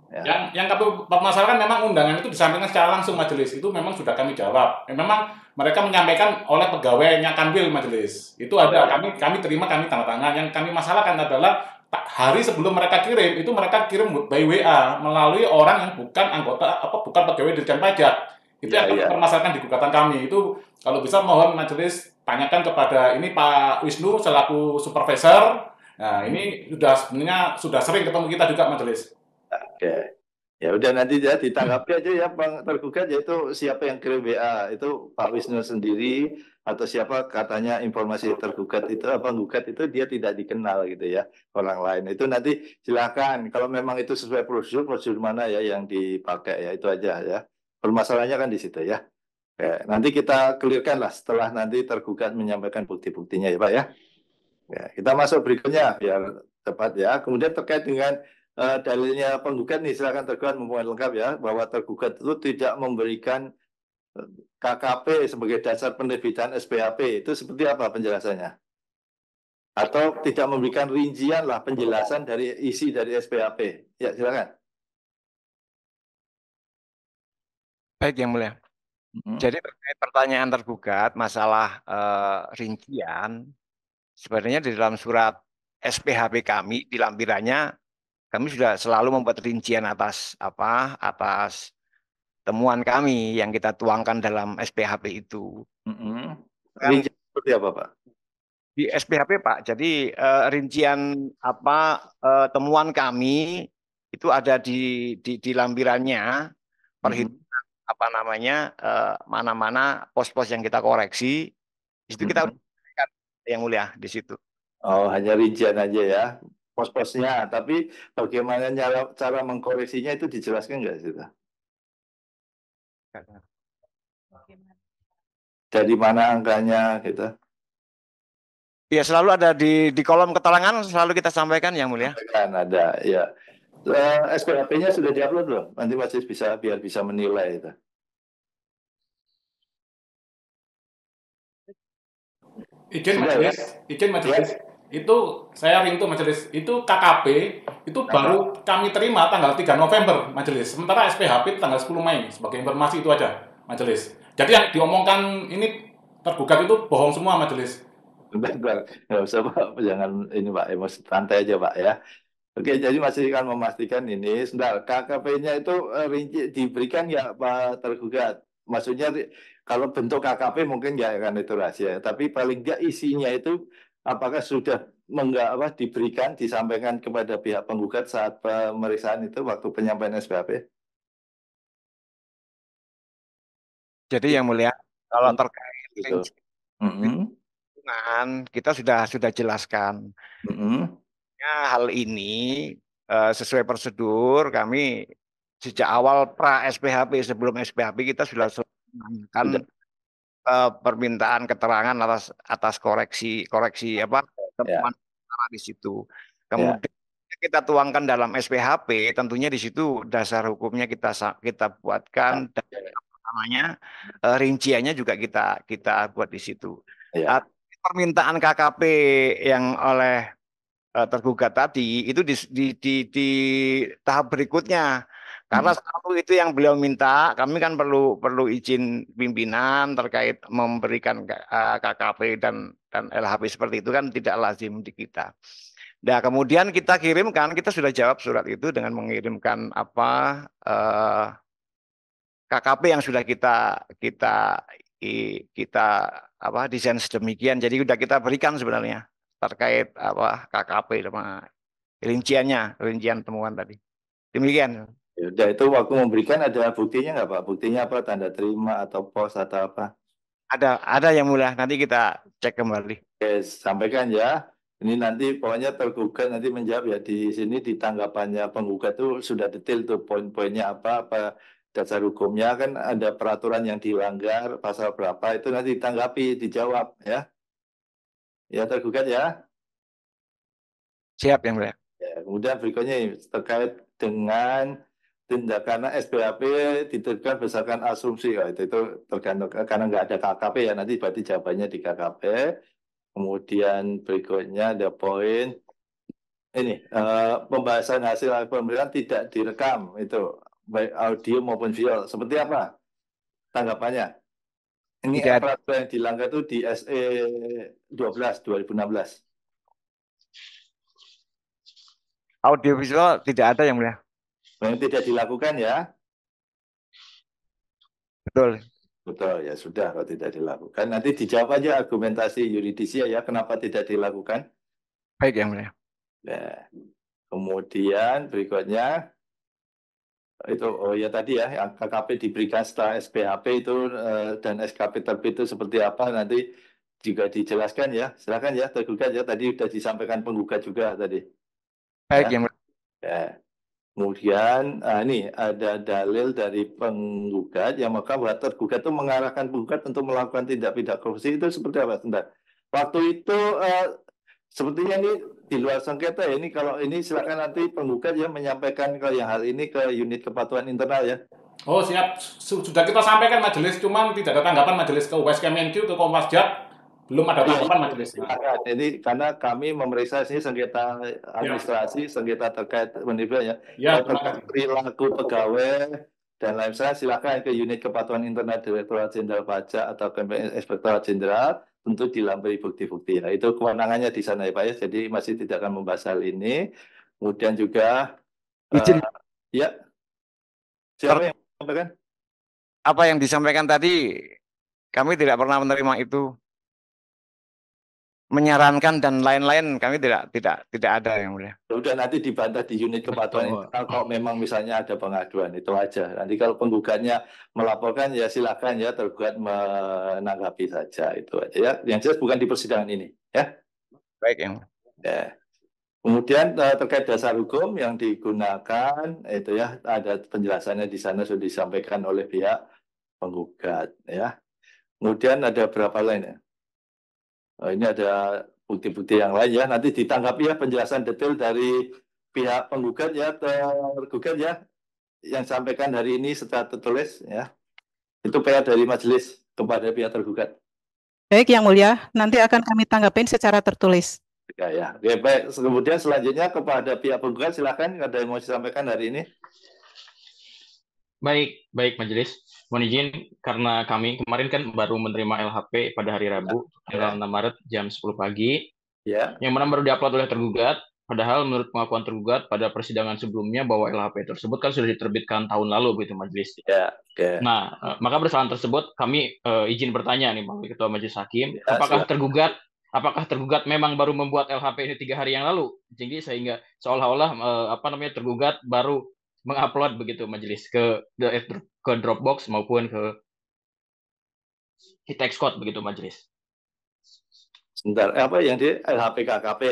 Ya. Yang yang kami permasalahkan memang undangan itu disampaikan secara langsung majelis itu memang sudah kami jawab. Eh, memang mereka menyampaikan oleh pegawainya kanwil majelis itu ada oh. kami kami terima kami tanda tangan. Yang kami masalahkan adalah hari sebelum mereka kirim itu mereka kirim by WA melalui orang yang bukan anggota apa bukan pegawai dirjen pajak itu ya, yang ya. permasalahkan di gugatan kami itu kalau bisa mohon majelis tanyakan kepada ini Pak Wisnu selaku supervisor nah ini hmm. sudah sebenarnya sudah sering ketemu kita juga majelis oke ya udah nanti ya ditanggapi aja ya bang tergugat yaitu siapa yang kirim WA itu Pak Wisnu sendiri atau siapa katanya informasi tergugat itu apa gugat itu dia tidak dikenal gitu ya orang lain itu nanti silakan kalau memang itu sesuai prosedur prosedur mana ya yang dipakai ya itu aja ya Permasalahannya kan di situ ya. ya nanti kita clearkan lah setelah nanti tergugat menyampaikan bukti-buktinya ya Pak ya. ya. Kita masuk berikutnya biar tepat ya. Kemudian terkait dengan uh, dalilnya penggugat nih silakan tergugat mempunyai lengkap ya bahwa tergugat itu tidak memberikan eh, KKP sebagai dasar penerbitan SPAP itu seperti apa penjelasannya? Atau tidak memberikan rincian lah penjelasan dari isi dari SPAP? Ya silakan. Baik yang mulia. Hmm. Jadi terkait pertanyaan tergugat masalah eh, rincian, sebenarnya di dalam surat SPHP kami di lampirannya kami sudah selalu membuat rincian atas apa atas temuan kami yang kita tuangkan dalam SPHP itu. Hmm. rincian seperti apa pak? Di SPHP pak, jadi eh, rincian apa eh, temuan kami itu ada di di, di lampirannya perhitungan apa namanya eh, mana-mana pos-pos yang kita koreksi itu kita hmm. Kan yang mulia di situ oh hanya rincian aja ya pos-posnya tapi bagaimana cara cara mengkoreksinya itu dijelaskan nggak sih dari mana angkanya gitu Ya selalu ada di di kolom keterangan selalu kita sampaikan yang mulia. Kan ada ya uh, eh, sphp nya sudah diupload loh, Nanti masih bisa biar bisa menilai itu. Ijen majelis, ya? ijen majelis. Ya? Itu saya ringtone majelis. Itu KKP itu Kenapa? baru kami terima tanggal 3 November majelis. Sementara SPHP itu tanggal 10 Mei. Sebagai informasi itu aja majelis. Jadi yang diomongkan ini tergugat itu bohong semua majelis. Bentar, nggak usah Pak, jangan ini Pak, emosi santai aja Pak ya. Oke, jadi masih akan memastikan ini. Sebentar, KKP-nya itu eh, rinci diberikan ya Pak tergugat. Maksudnya kalau bentuk KKP mungkin ya akan itu rahasia, tapi paling nggak isinya itu apakah sudah menggak apa diberikan disampaikan kepada pihak penggugat saat pemeriksaan itu waktu penyampaian SPAP? Jadi yang mulia, kalau terkait gitu. mm -hmm. kita sudah sudah jelaskan. Mm -hmm hal ini eh, sesuai prosedur kami sejak awal pra SPHP sebelum SPHP kita sudah menanyakan uh, eh, permintaan keterangan atas atas koreksi koreksi apa teman yeah. Ya. di situ. Ya. Kemudian yeah. kita tuangkan dalam SPHP, tentunya di situ dasar hukumnya kita kita buatkan ya. dan namanya eh, rinciannya juga kita kita buat di situ. Yeah. permintaan KKP yang oleh Eh, tergugat tadi itu di, di, di, di tahap berikutnya karena hmm. satu itu yang beliau minta, kami kan perlu perlu izin pimpinan terkait memberikan KKP eh, dan dan LHP seperti itu kan tidak lazim di kita. Nah, kemudian kita kirimkan, kita sudah jawab surat itu dengan mengirimkan apa eh, KKP yang sudah kita kita kita apa desain sedemikian. Jadi sudah kita berikan sebenarnya terkait apa KKP sama rinciannya, rincian temuan tadi. Demikian. Ya itu waktu memberikan ada buktinya nggak Pak? Buktinya apa? Tanda terima atau pos atau apa? Ada, ada yang mulia. Nanti kita cek kembali. Oke, sampaikan ya. Ini nanti pokoknya tergugat nanti menjawab ya di sini di tanggapannya penggugat itu sudah detail tuh poin-poinnya apa apa dasar hukumnya kan ada peraturan yang dilanggar pasal berapa itu nanti ditanggapi dijawab ya. Ya tergugat ya. Siap yang mulia. Ya, kemudian berikutnya terkait dengan tindakan SPAP ditetapkan berdasarkan asumsi ya, itu, itu tergantung karena nggak ada KKP ya nanti berarti jawabannya di KKP. Kemudian berikutnya ada poin ini uh, pembahasan hasil pemilihan tidak direkam itu baik audio maupun video Seperti apa tanggapannya? Ini Tidak. peraturan yang dilanggar itu di SE 12 2016. Audiovisual tidak ada yang mulia. Yang tidak dilakukan ya. Betul. Betul ya sudah kalau tidak dilakukan. Nanti dijawab aja argumentasi yuridisnya ya kenapa tidak dilakukan. Baik yang mulia. Nah, kemudian berikutnya itu oh ya tadi ya KKP diberikan setelah SPHP itu eh, dan SKP terbit itu seperti apa nanti juga dijelaskan ya silakan ya tergugat ya tadi sudah disampaikan penggugat juga tadi baik ya, ya. kemudian nah ini ada dalil dari penggugat yang maka buat tergugat itu mengarahkan penggugat untuk melakukan tindak pidana korupsi itu seperti apa sebentar waktu itu eh, Sepertinya ini di luar sengketa ya. Ini kalau ini silakan nanti penggugat ya menyampaikan kalau yang hal ini ke unit kepatuhan internal ya. Oh siap, sudah kita sampaikan majelis, cuman tidak ada tanggapan majelis ke West Kemenkyu, ke Kompas Jab, belum ada iya, tanggapan iya. majelis. Ini karena kami memeriksa sini sengketa iya. administrasi, ya. sengketa terkait menipu ya, ya terkait perilaku pegawai dan lain lain silakan ke unit kepatuhan internet Direktorat Jenderal Pajak atau ke Inspektorat Jenderal untuk dilampiri bukti-bukti. Nah, itu kewenangannya di sana ya Pak ya. Jadi masih tidak akan membahas hal ini. Kemudian juga eh, izin uh, ya. Siapa yang sampaikan? Apa yang disampaikan tadi? Kami tidak pernah menerima itu menyarankan dan lain-lain kami tidak tidak tidak ada yang mulia. Sudah ya nanti dibantah di unit kepatuhan internal kalau memang misalnya ada pengaduan itu aja. Nanti kalau penggugatnya melaporkan ya silakan ya tergugat menanggapi saja itu aja ya. Yang jelas bukan di persidangan ini ya. Baik yang. Ya. Kemudian eh, terkait dasar hukum yang digunakan itu ya ada penjelasannya di sana sudah disampaikan oleh pihak penggugat ya. Kemudian ada berapa lainnya. Eh, ini ada bukti-bukti yang lain ya. Nanti ditanggapi ya penjelasan detail dari pihak penggugat ya tergugat ya yang sampaikan hari ini secara tertulis ya. Itu PR dari majelis kepada pihak tergugat. Baik yang mulia, nanti akan kami tanggapin secara tertulis. Ya, ya. Oke, baik. Kemudian selanjutnya kepada pihak penggugat silakan ada yang mau disampaikan hari ini. Baik, baik Majelis. Mohon izin karena kami kemarin kan baru menerima LHP pada hari Rabu tanggal ya. 6 Maret jam 10 pagi. Ya. Yang mana baru diupload oleh tergugat. Padahal menurut pengakuan tergugat pada persidangan sebelumnya bahwa LHP tersebut kan sudah diterbitkan tahun lalu begitu Majelis. Ya, ya. Nah, eh, maka bersamaan tersebut kami uh, izin bertanya nih Pak Ketua Majelis Hakim, ya, apakah siap. tergugat apakah tergugat memang baru membuat LHP ini tiga hari yang lalu jadi sehingga seolah-olah eh, apa namanya tergugat baru mengupload begitu majelis ke ke Dropbox maupun ke Hitex Code begitu majelis. Sebentar, eh, apa yang di LHP KKP?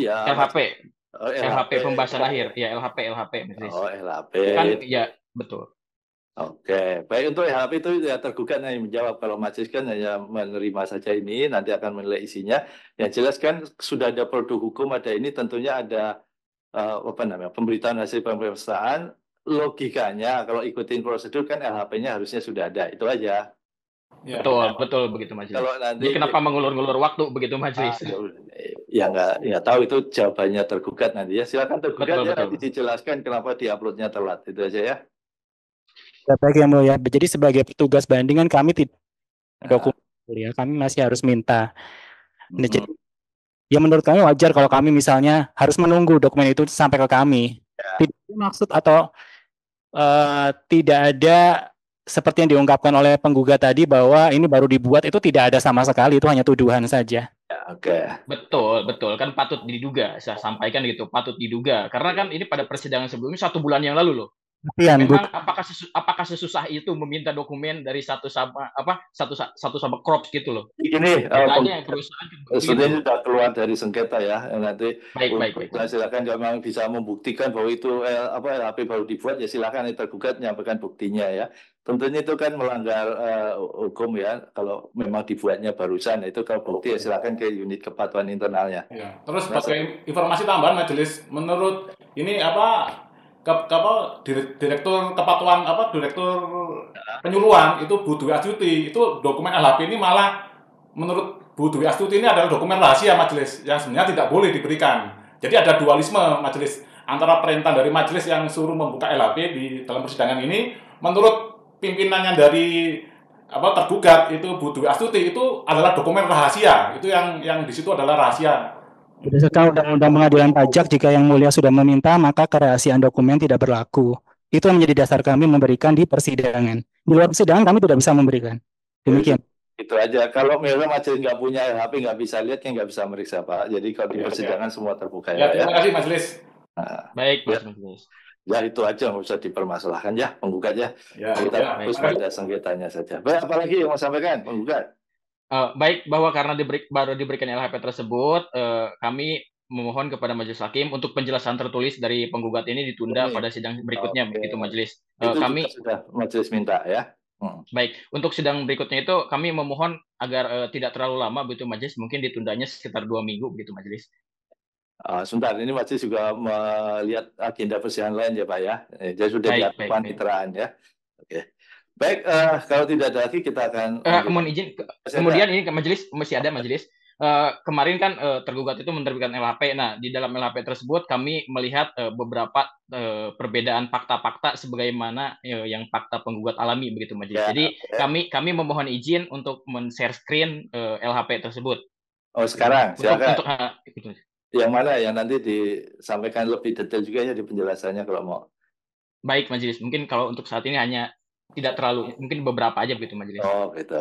Ya, LHP. Oh, LHP. LHP pembahasan akhir, ya LHP LHP. Majelis. Oh LHP. Kan ya betul. Oke, baik untuk LHP itu ya tergugat yang menjawab kalau majelis kan hanya menerima saja ini nanti akan menilai isinya. Yang jelas kan sudah ada produk hukum ada ini tentunya ada uh, apa namanya pemberitaan hasil pemeriksaan logikanya kalau ikutin prosedur kan LHP-nya harusnya sudah ada itu aja Ya, betul, ya. betul begitu Mas. Kalau nanti Jadi kenapa mengulur-ulur waktu begitu Mas? Ah, ya, ya nggak ya tahu itu jawabannya tergugat nanti ya. Silakan tergugat betul, ya betul. nanti dijelaskan kenapa diuploadnya telat itu aja ya. ya baik yang mulia. Ya. Jadi sebagai petugas bandingan kami tidak ah. dokumen ya. kami masih harus minta. Nah, hmm. Jadi ya menurut kami wajar kalau kami misalnya harus menunggu dokumen itu sampai ke kami. Ya. Tidak maksud atau uh, tidak ada seperti yang diungkapkan oleh penggugat tadi bahwa ini baru dibuat itu tidak ada sama sekali itu hanya tuduhan saja. Ya, oke. Betul, betul. Kan patut diduga. Saya sampaikan gitu, patut diduga. Karena kan ini pada persidangan sebelumnya satu bulan yang lalu loh. Iya, memang apakah sesu, apakah sesusah itu meminta dokumen dari satu sama apa satu satu sama crops gitu loh? Ini uh, perusahaan sudah eh, sudah keluar dari sengketa ya nanti. Baik baik baik. baik. silakan kalau memang bisa membuktikan bahwa itu eh, apa LAP baru dibuat ya silakan ya, tergugat nyampaikan buktinya ya. Tentunya itu kan melanggar uh, hukum ya kalau memang dibuatnya barusan nah itu kalau bukti ya silakan ke unit kepatuhan internalnya. Ya. Terus sebagai informasi tambahan majelis menurut ini apa ke, ke apa direktur kepatuan apa direktur penyuluhan itu Bu Dwi Astuti itu dokumen LHP ini malah menurut Bu Dwi Astuti ini adalah dokumen rahasia majelis yang sebenarnya tidak boleh diberikan. Jadi ada dualisme majelis antara perintah dari majelis yang suruh membuka LHP di dalam persidangan ini menurut pimpinannya dari apa tergugat itu Bu Dwi Astuti itu adalah dokumen rahasia. Itu yang yang di situ adalah rahasia Berdasarkan Undang-Undang Pengadilan Pajak, jika Yang Mulia sudah meminta, maka kerahasiaan dokumen tidak berlaku. Itu yang menjadi dasar kami memberikan di persidangan. Di luar persidangan kami tidak bisa memberikan. Demikian. Itu, aja. Kalau memang masih nggak punya HP nggak bisa lihat, ya nggak bisa meriksa, Pak. Jadi kalau di iya, iya. persidangan semua terbuka ya. ya. Terima kasih, Mas Lis. Nah, Baik, Mas ya. Lis. Ya itu aja yang usah dipermasalahkan ya, penggugat ya. ya Kita ya, fokus pada sengketanya saja. Baik, apalagi yang mau sampaikan, penggugat. Uh, baik bahwa karena diberi, baru diberikan LHP tersebut, uh, kami memohon kepada majelis hakim untuk penjelasan tertulis dari penggugat ini ditunda Oke. pada sidang berikutnya, Oke. begitu majelis. Uh, itu kami sudah majelis minta ya. Hmm. Baik, untuk sidang berikutnya itu kami memohon agar uh, tidak terlalu lama begitu majelis, mungkin ditundanya sekitar dua minggu begitu majelis. Uh, sebentar, ini majelis juga melihat agenda persidangan lain ya Pak ya. Jadi sudah dilakukan baik, ya. Oke. Baik, uh, kalau tidak ada lagi kita akan. Uh, eh, kemudian izin. Ke, kemudian ini ke majelis masih ada majelis. Uh, kemarin kan uh, tergugat itu menerbitkan LHP. Nah, di dalam LHP tersebut kami melihat uh, beberapa uh, perbedaan fakta-fakta sebagaimana uh, yang fakta penggugat alami begitu majelis. Ya, Jadi ya. kami kami memohon izin untuk men-share screen uh, LHP tersebut. Oh, sekarang untuk, Untuk, uh, gitu. Yang mana yang nanti disampaikan lebih detail juga ya di penjelasannya kalau mau. Baik, majelis. Mungkin kalau untuk saat ini hanya tidak terlalu mungkin beberapa aja begitu majelis oh gitu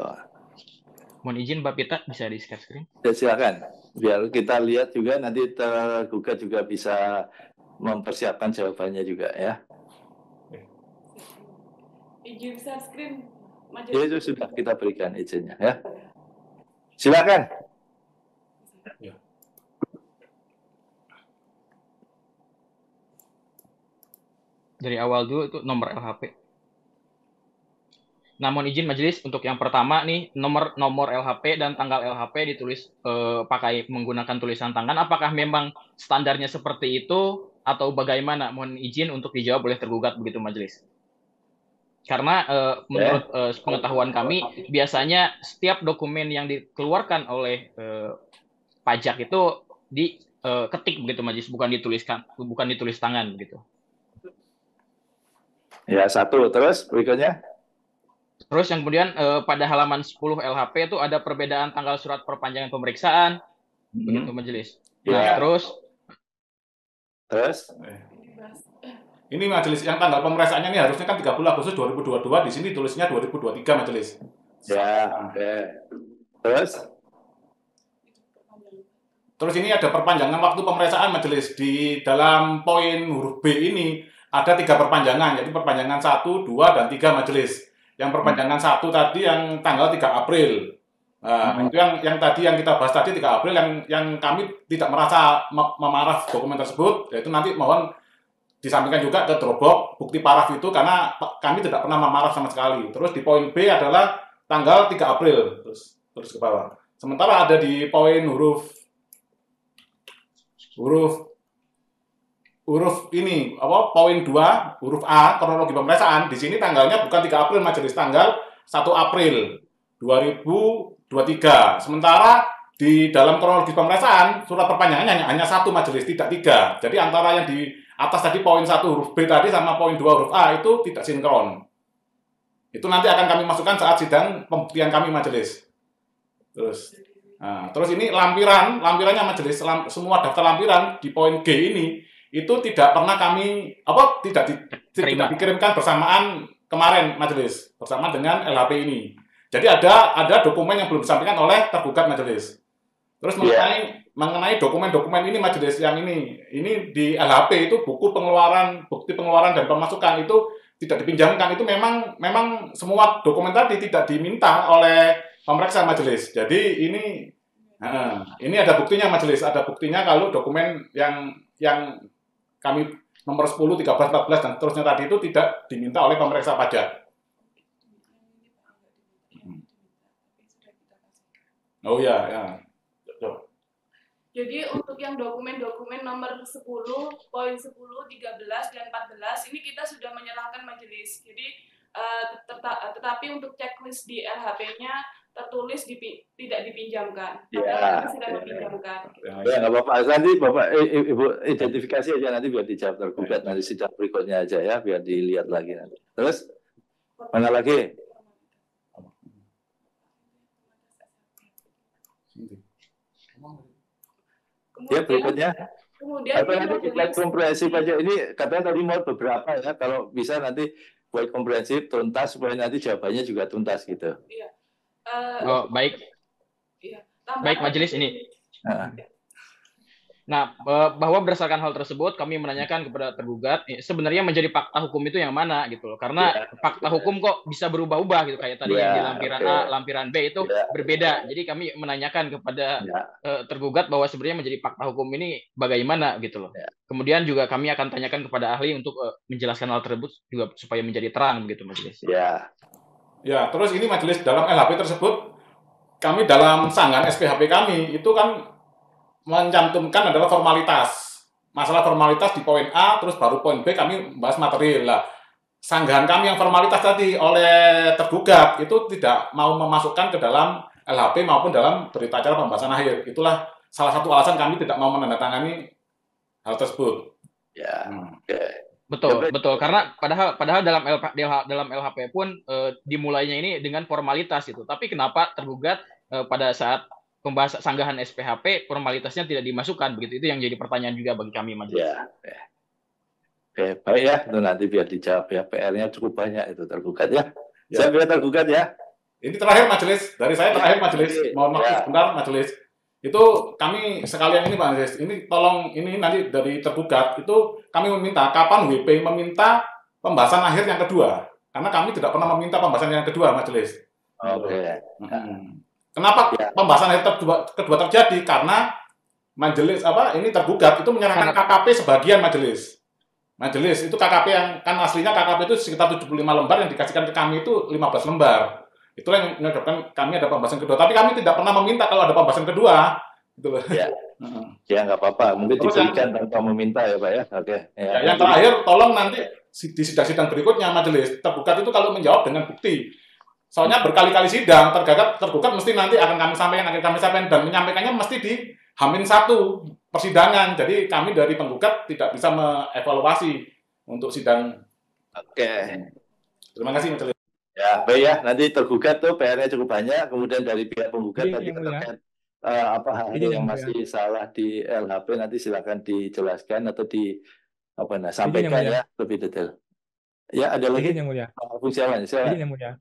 mohon izin mbak Pita bisa di share screen ya silakan biar kita lihat juga nanti tergugat juga bisa mempersiapkan jawabannya juga ya izin share screen majelis ya, itu sudah kita berikan izinnya ya silakan ya. dari awal dulu itu nomor LHP namun izin majelis untuk yang pertama nih nomor nomor LHP dan tanggal LHP ditulis eh, pakai menggunakan tulisan tangan. Apakah memang standarnya seperti itu atau bagaimana? Mohon izin untuk dijawab oleh tergugat begitu majelis. Karena eh, menurut ya. eh, pengetahuan kami biasanya setiap dokumen yang dikeluarkan oleh eh, pajak itu diketik eh, begitu majelis, bukan dituliskan, bukan ditulis tangan begitu. Ya satu, terus berikutnya. Terus yang kemudian eh, pada halaman 10 LHP itu ada perbedaan tanggal surat perpanjangan pemeriksaan hmm. begitu majelis. Iya. Nah, ya. terus terus eh. ini majelis yang tanggal pemeriksaannya ini harusnya kan 30 Agustus 2022 di sini tulisnya 2023 majelis. Ya, oke. Terus Terus ini ada perpanjangan waktu pemeriksaan majelis di dalam poin huruf B ini ada tiga perpanjangan yaitu perpanjangan 1, 2 dan 3 majelis yang perpanjangan satu tadi yang tanggal 3 April. Nah, hmm. itu yang yang tadi yang kita bahas tadi 3 April yang yang kami tidak merasa memarah dokumen tersebut, yaitu nanti mohon disampaikan juga ke Dropbox bukti paraf itu karena kami tidak pernah memarah sama sekali. Terus di poin B adalah tanggal 3 April terus terus ke bawah. Sementara ada di poin huruf huruf huruf ini apa poin 2 huruf A kronologi pemeriksaan di sini tanggalnya bukan 3 April majelis tanggal 1 April 2023 sementara di dalam kronologi pemeriksaan surat perpanjangannya hanya, hanya satu majelis tidak tiga jadi antara yang di atas tadi poin satu huruf B tadi sama poin 2 huruf A itu tidak sinkron itu nanti akan kami masukkan saat sidang pembuktian kami majelis terus nah, terus ini lampiran lampirannya majelis semua daftar lampiran di poin G ini itu tidak pernah kami apa tidak di, tidak dikirimkan bersamaan kemarin majelis bersama dengan LHP ini. Jadi ada ada dokumen yang belum disampaikan oleh tergugat majelis. Terus iya. mengenai yeah. mengenai dokumen-dokumen ini majelis yang ini ini di LHP itu buku pengeluaran bukti pengeluaran dan pemasukan itu tidak dipinjamkan itu memang memang semua dokumen tadi tidak diminta oleh pemeriksa majelis. Jadi ini ini ada buktinya majelis, ada buktinya kalau dokumen yang yang kami nomor 10, 13, 14, dan seterusnya tadi itu tidak diminta oleh pemeriksa pajak. Oh iya, ya, ya. Jadi untuk yang dokumen-dokumen nomor 10, poin 10, 13, dan 14, ini kita sudah menyerahkan majelis. Jadi uh, tetapi untuk checklist di LHP-nya tertulis dipi tidak dipinjamkan. Iya. Kan tidak iya. dipinjamkan. Ya, ya nggak apa-apa. Nanti bapak eh, ibu identifikasi aja nanti biar dijawab tergugat nanti sidang berikutnya aja ya biar dilihat lagi nanti. Terus mana lagi? Ya, kemudian, ya berikutnya. Kemudian apa komprehensif aja ini katanya tadi mau beberapa ya kalau bisa nanti buat komprehensif tuntas supaya nanti jawabannya juga tuntas gitu. Iya Uh, oh, baik. Iya, baik majelis ini. Uh. Nah, bahwa berdasarkan hal tersebut kami menanyakan kepada tergugat eh, sebenarnya menjadi fakta hukum itu yang mana gitu loh. Karena yeah. fakta hukum kok bisa berubah-ubah gitu kayak tadi yeah, yang di lampiran okay. A, lampiran B itu yeah. berbeda. Jadi kami menanyakan kepada yeah. Iya. tergugat bahwa sebenarnya menjadi fakta hukum ini bagaimana gitu loh. Yeah. Kemudian juga kami akan tanyakan kepada ahli untuk eh, menjelaskan hal tersebut juga supaya menjadi terang gitu majelis Ya. Yeah. Ya, terus ini majelis dalam LHP tersebut kami dalam sanggan SPHP kami itu kan mencantumkan adalah formalitas. Masalah formalitas di poin A terus baru poin B kami bahas materi lah. Sanggahan kami yang formalitas tadi oleh tergugat itu tidak mau memasukkan ke dalam LHP maupun dalam berita acara pembahasan akhir. Itulah salah satu alasan kami tidak mau menandatangani hal tersebut. Ya. Hmm. Okay. Betul, Coba. betul. Karena padahal padahal dalam LH, dalam LHP pun e, dimulainya ini dengan formalitas itu. Tapi kenapa tergugat e, pada saat pembahasan sanggahan SPHP formalitasnya tidak dimasukkan begitu? Itu yang jadi pertanyaan juga bagi kami majelis. Ya, ya. Oke, baik ya. Itu nanti biar dijawab ya. PR-nya cukup banyak itu tergugat ya. ya. Saya biar tergugat ya. Ini terakhir majelis dari saya terakhir majelis. Mohon maaf ya. sebentar majelis itu kami sekalian ini Pak Aziz, ini tolong ini nanti dari tergugat itu kami meminta kapan WP meminta pembahasan akhir yang kedua karena kami tidak pernah meminta pembahasan yang kedua majelis. Oke. Hmm. Kenapa ya. pembahasan akhir kedua, kedua terjadi karena majelis apa ini tergugat itu menyerahkan KKP sebagian majelis. Majelis itu KKP yang kan aslinya KKP itu sekitar 75 lembar yang dikasihkan ke kami itu 15 lembar. Itulah yang menyebabkan kami ada pembahasan kedua. Tapi kami tidak pernah meminta kalau ada pembahasan kedua. Gitu loh. Ya. Ya nggak apa-apa, mungkin Terus diberikan yang, tanpa meminta ya Pak ya. Oke. Ya, ya, yang terakhir, tolong nanti di sidang-sidang berikutnya majelis tergugat itu kalau menjawab dengan bukti. Soalnya berkali-kali sidang tergugat tergugat mesti nanti akan kami sampaikan akan kami sampaikan dan menyampaikannya mesti di Hamin satu persidangan. Jadi kami dari penggugat tidak bisa mengevaluasi untuk sidang. Oke. Terima kasih majelis. Ya, baik ya. Nanti tergugat tuh PR-nya cukup banyak. Kemudian dari pihak penggugat ini tadi terkait uh, apa hal yang masih ya. salah di LHP nanti silakan dijelaskan atau di apa nah sampaikan ya lebih detail. Ya, ada lagi Jadi, yang mulia. Eh, Fungsi yang mulia.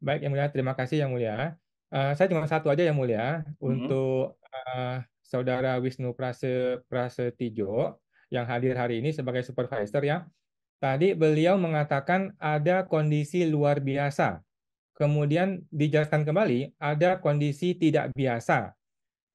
Baik, yang mulia. Terima kasih yang mulia. Uh, saya cuma satu aja yang mulia hmm. untuk uh, saudara Wisnu Prase Prasetyo yang hadir hari ini sebagai supervisor ya. Tadi beliau mengatakan ada kondisi luar biasa. Kemudian dijelaskan kembali ada kondisi tidak biasa.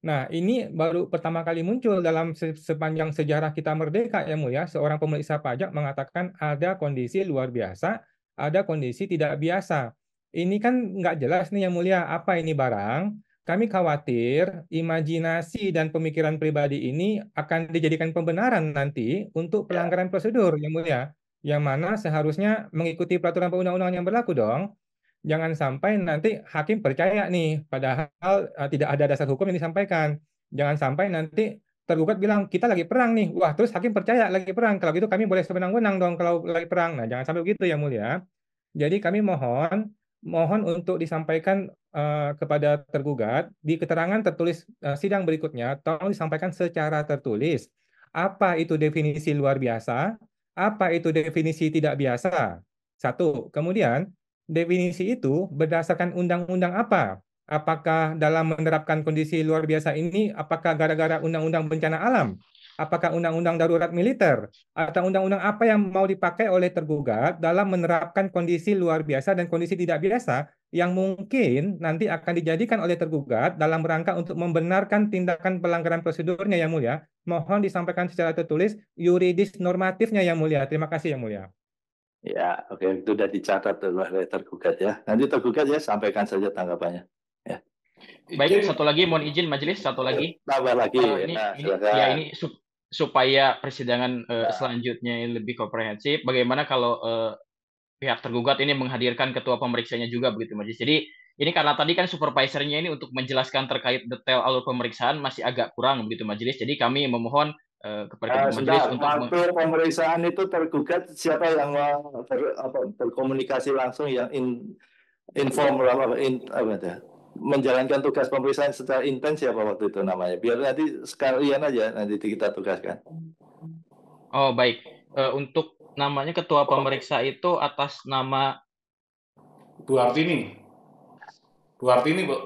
Nah, ini baru pertama kali muncul dalam sepanjang sejarah kita merdeka ya Mulia, ya. seorang pemeriksa pajak mengatakan ada kondisi luar biasa, ada kondisi tidak biasa. Ini kan nggak jelas nih yang Mulia, ya. apa ini barang? Kami khawatir imajinasi dan pemikiran pribadi ini akan dijadikan pembenaran nanti untuk ya. pelanggaran prosedur yang Mulia yang mana seharusnya mengikuti peraturan perundang-undangan yang berlaku dong. Jangan sampai nanti hakim percaya nih, padahal uh, tidak ada dasar hukum yang disampaikan. Jangan sampai nanti tergugat bilang kita lagi perang nih, wah terus hakim percaya lagi perang. Kalau gitu kami boleh sewenang-wenang dong kalau lagi perang. Nah jangan sampai begitu ya mulia. Jadi kami mohon mohon untuk disampaikan uh, kepada tergugat di keterangan tertulis uh, sidang berikutnya, tolong disampaikan secara tertulis apa itu definisi luar biasa, apa itu definisi tidak biasa? Satu. Kemudian, definisi itu berdasarkan undang-undang apa? Apakah dalam menerapkan kondisi luar biasa ini, apakah gara-gara undang-undang bencana alam? apakah undang-undang darurat militer atau undang-undang apa yang mau dipakai oleh tergugat dalam menerapkan kondisi luar biasa dan kondisi tidak biasa yang mungkin nanti akan dijadikan oleh tergugat dalam rangka untuk membenarkan tindakan pelanggaran prosedurnya yang mulia mohon disampaikan secara tertulis yuridis normatifnya yang mulia terima kasih yang mulia ya oke okay. itu sudah dicatat oleh tergugat ya nanti tergugat ya sampaikan saja tanggapannya ya Baik, satu lagi mohon izin majelis, satu lagi. Tambah lagi. Oh, ini, nah, ini, ya ini sub, supaya persidangan uh, selanjutnya lebih komprehensif. Bagaimana kalau uh, pihak tergugat ini menghadirkan ketua pemeriksanya juga begitu Majelis. Jadi ini karena tadi kan supervisornya ini untuk menjelaskan terkait detail alur pemeriksaan masih agak kurang begitu Majelis. Jadi kami memohon uh, kepada uh, Majelis untuk alur pemeriksaan itu tergugat siapa yang mau ber, apa, berkomunikasi langsung yang in, inform apa, in, apa menjalankan tugas pemeriksaan secara intens ya Pak waktu itu namanya. Biar nanti sekalian aja nanti kita tugaskan. Oh baik. Uh, untuk namanya ketua pemeriksa itu atas nama Bu Hartini. Bu Hartini, Bu.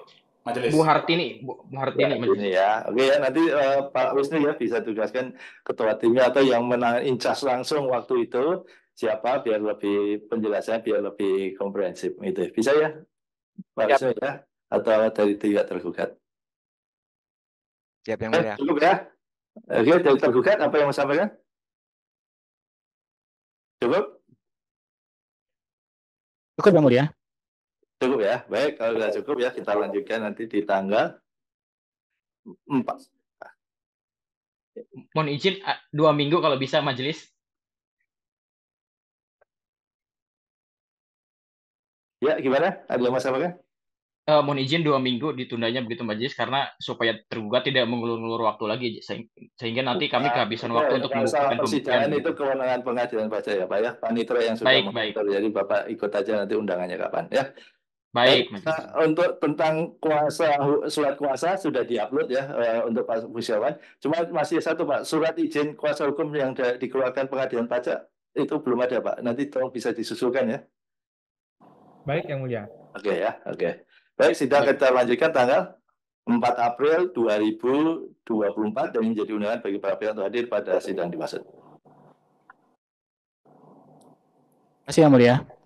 Majelis. Bu Hartini, Bu, Bu Hartini. majelis. ya. Oke ya, nanti uh, Pak Wisnu ya bisa tugaskan ketua timnya atau yang menang incas langsung waktu itu siapa biar lebih penjelasannya biar lebih komprehensif itu. Bisa ya? Pak ya. Wisnu ya atau dari tidak tergugat? Siap yang eh, mulia. Eh, cukup ya. Oke, dari tergugat apa yang mau sampaikan? Cukup? Cukup yang mulia. Cukup ya. Baik, kalau sudah cukup ya kita lanjutkan nanti di tanggal 4. Mohon izin dua minggu kalau bisa majelis. Ya, gimana? Ada yang mau uh, mohon izin dua minggu ditundanya begitu majelis karena supaya tergugat tidak mengulur-ulur waktu lagi sehingga nanti kami kehabisan ya, waktu ya, untuk membuktikan pembuktian itu kewenangan pengadilan saja ya pak ya panitera yang sudah baik, baik. jadi bapak ikut aja nanti undangannya kapan ya baik nah, untuk tentang kuasa surat kuasa sudah diupload ya eh, untuk pak Musyawan cuma masih satu pak surat izin kuasa hukum yang dikeluarkan pengadilan pajak itu belum ada pak nanti tolong bisa disusulkan ya baik yang mulia oke okay, ya oke okay. Baik, sidang kita lanjutkan tanggal 4 April 2024 dan menjadi undangan bagi para pihak untuk hadir pada sidang di Terima kasih, Yang Mulia.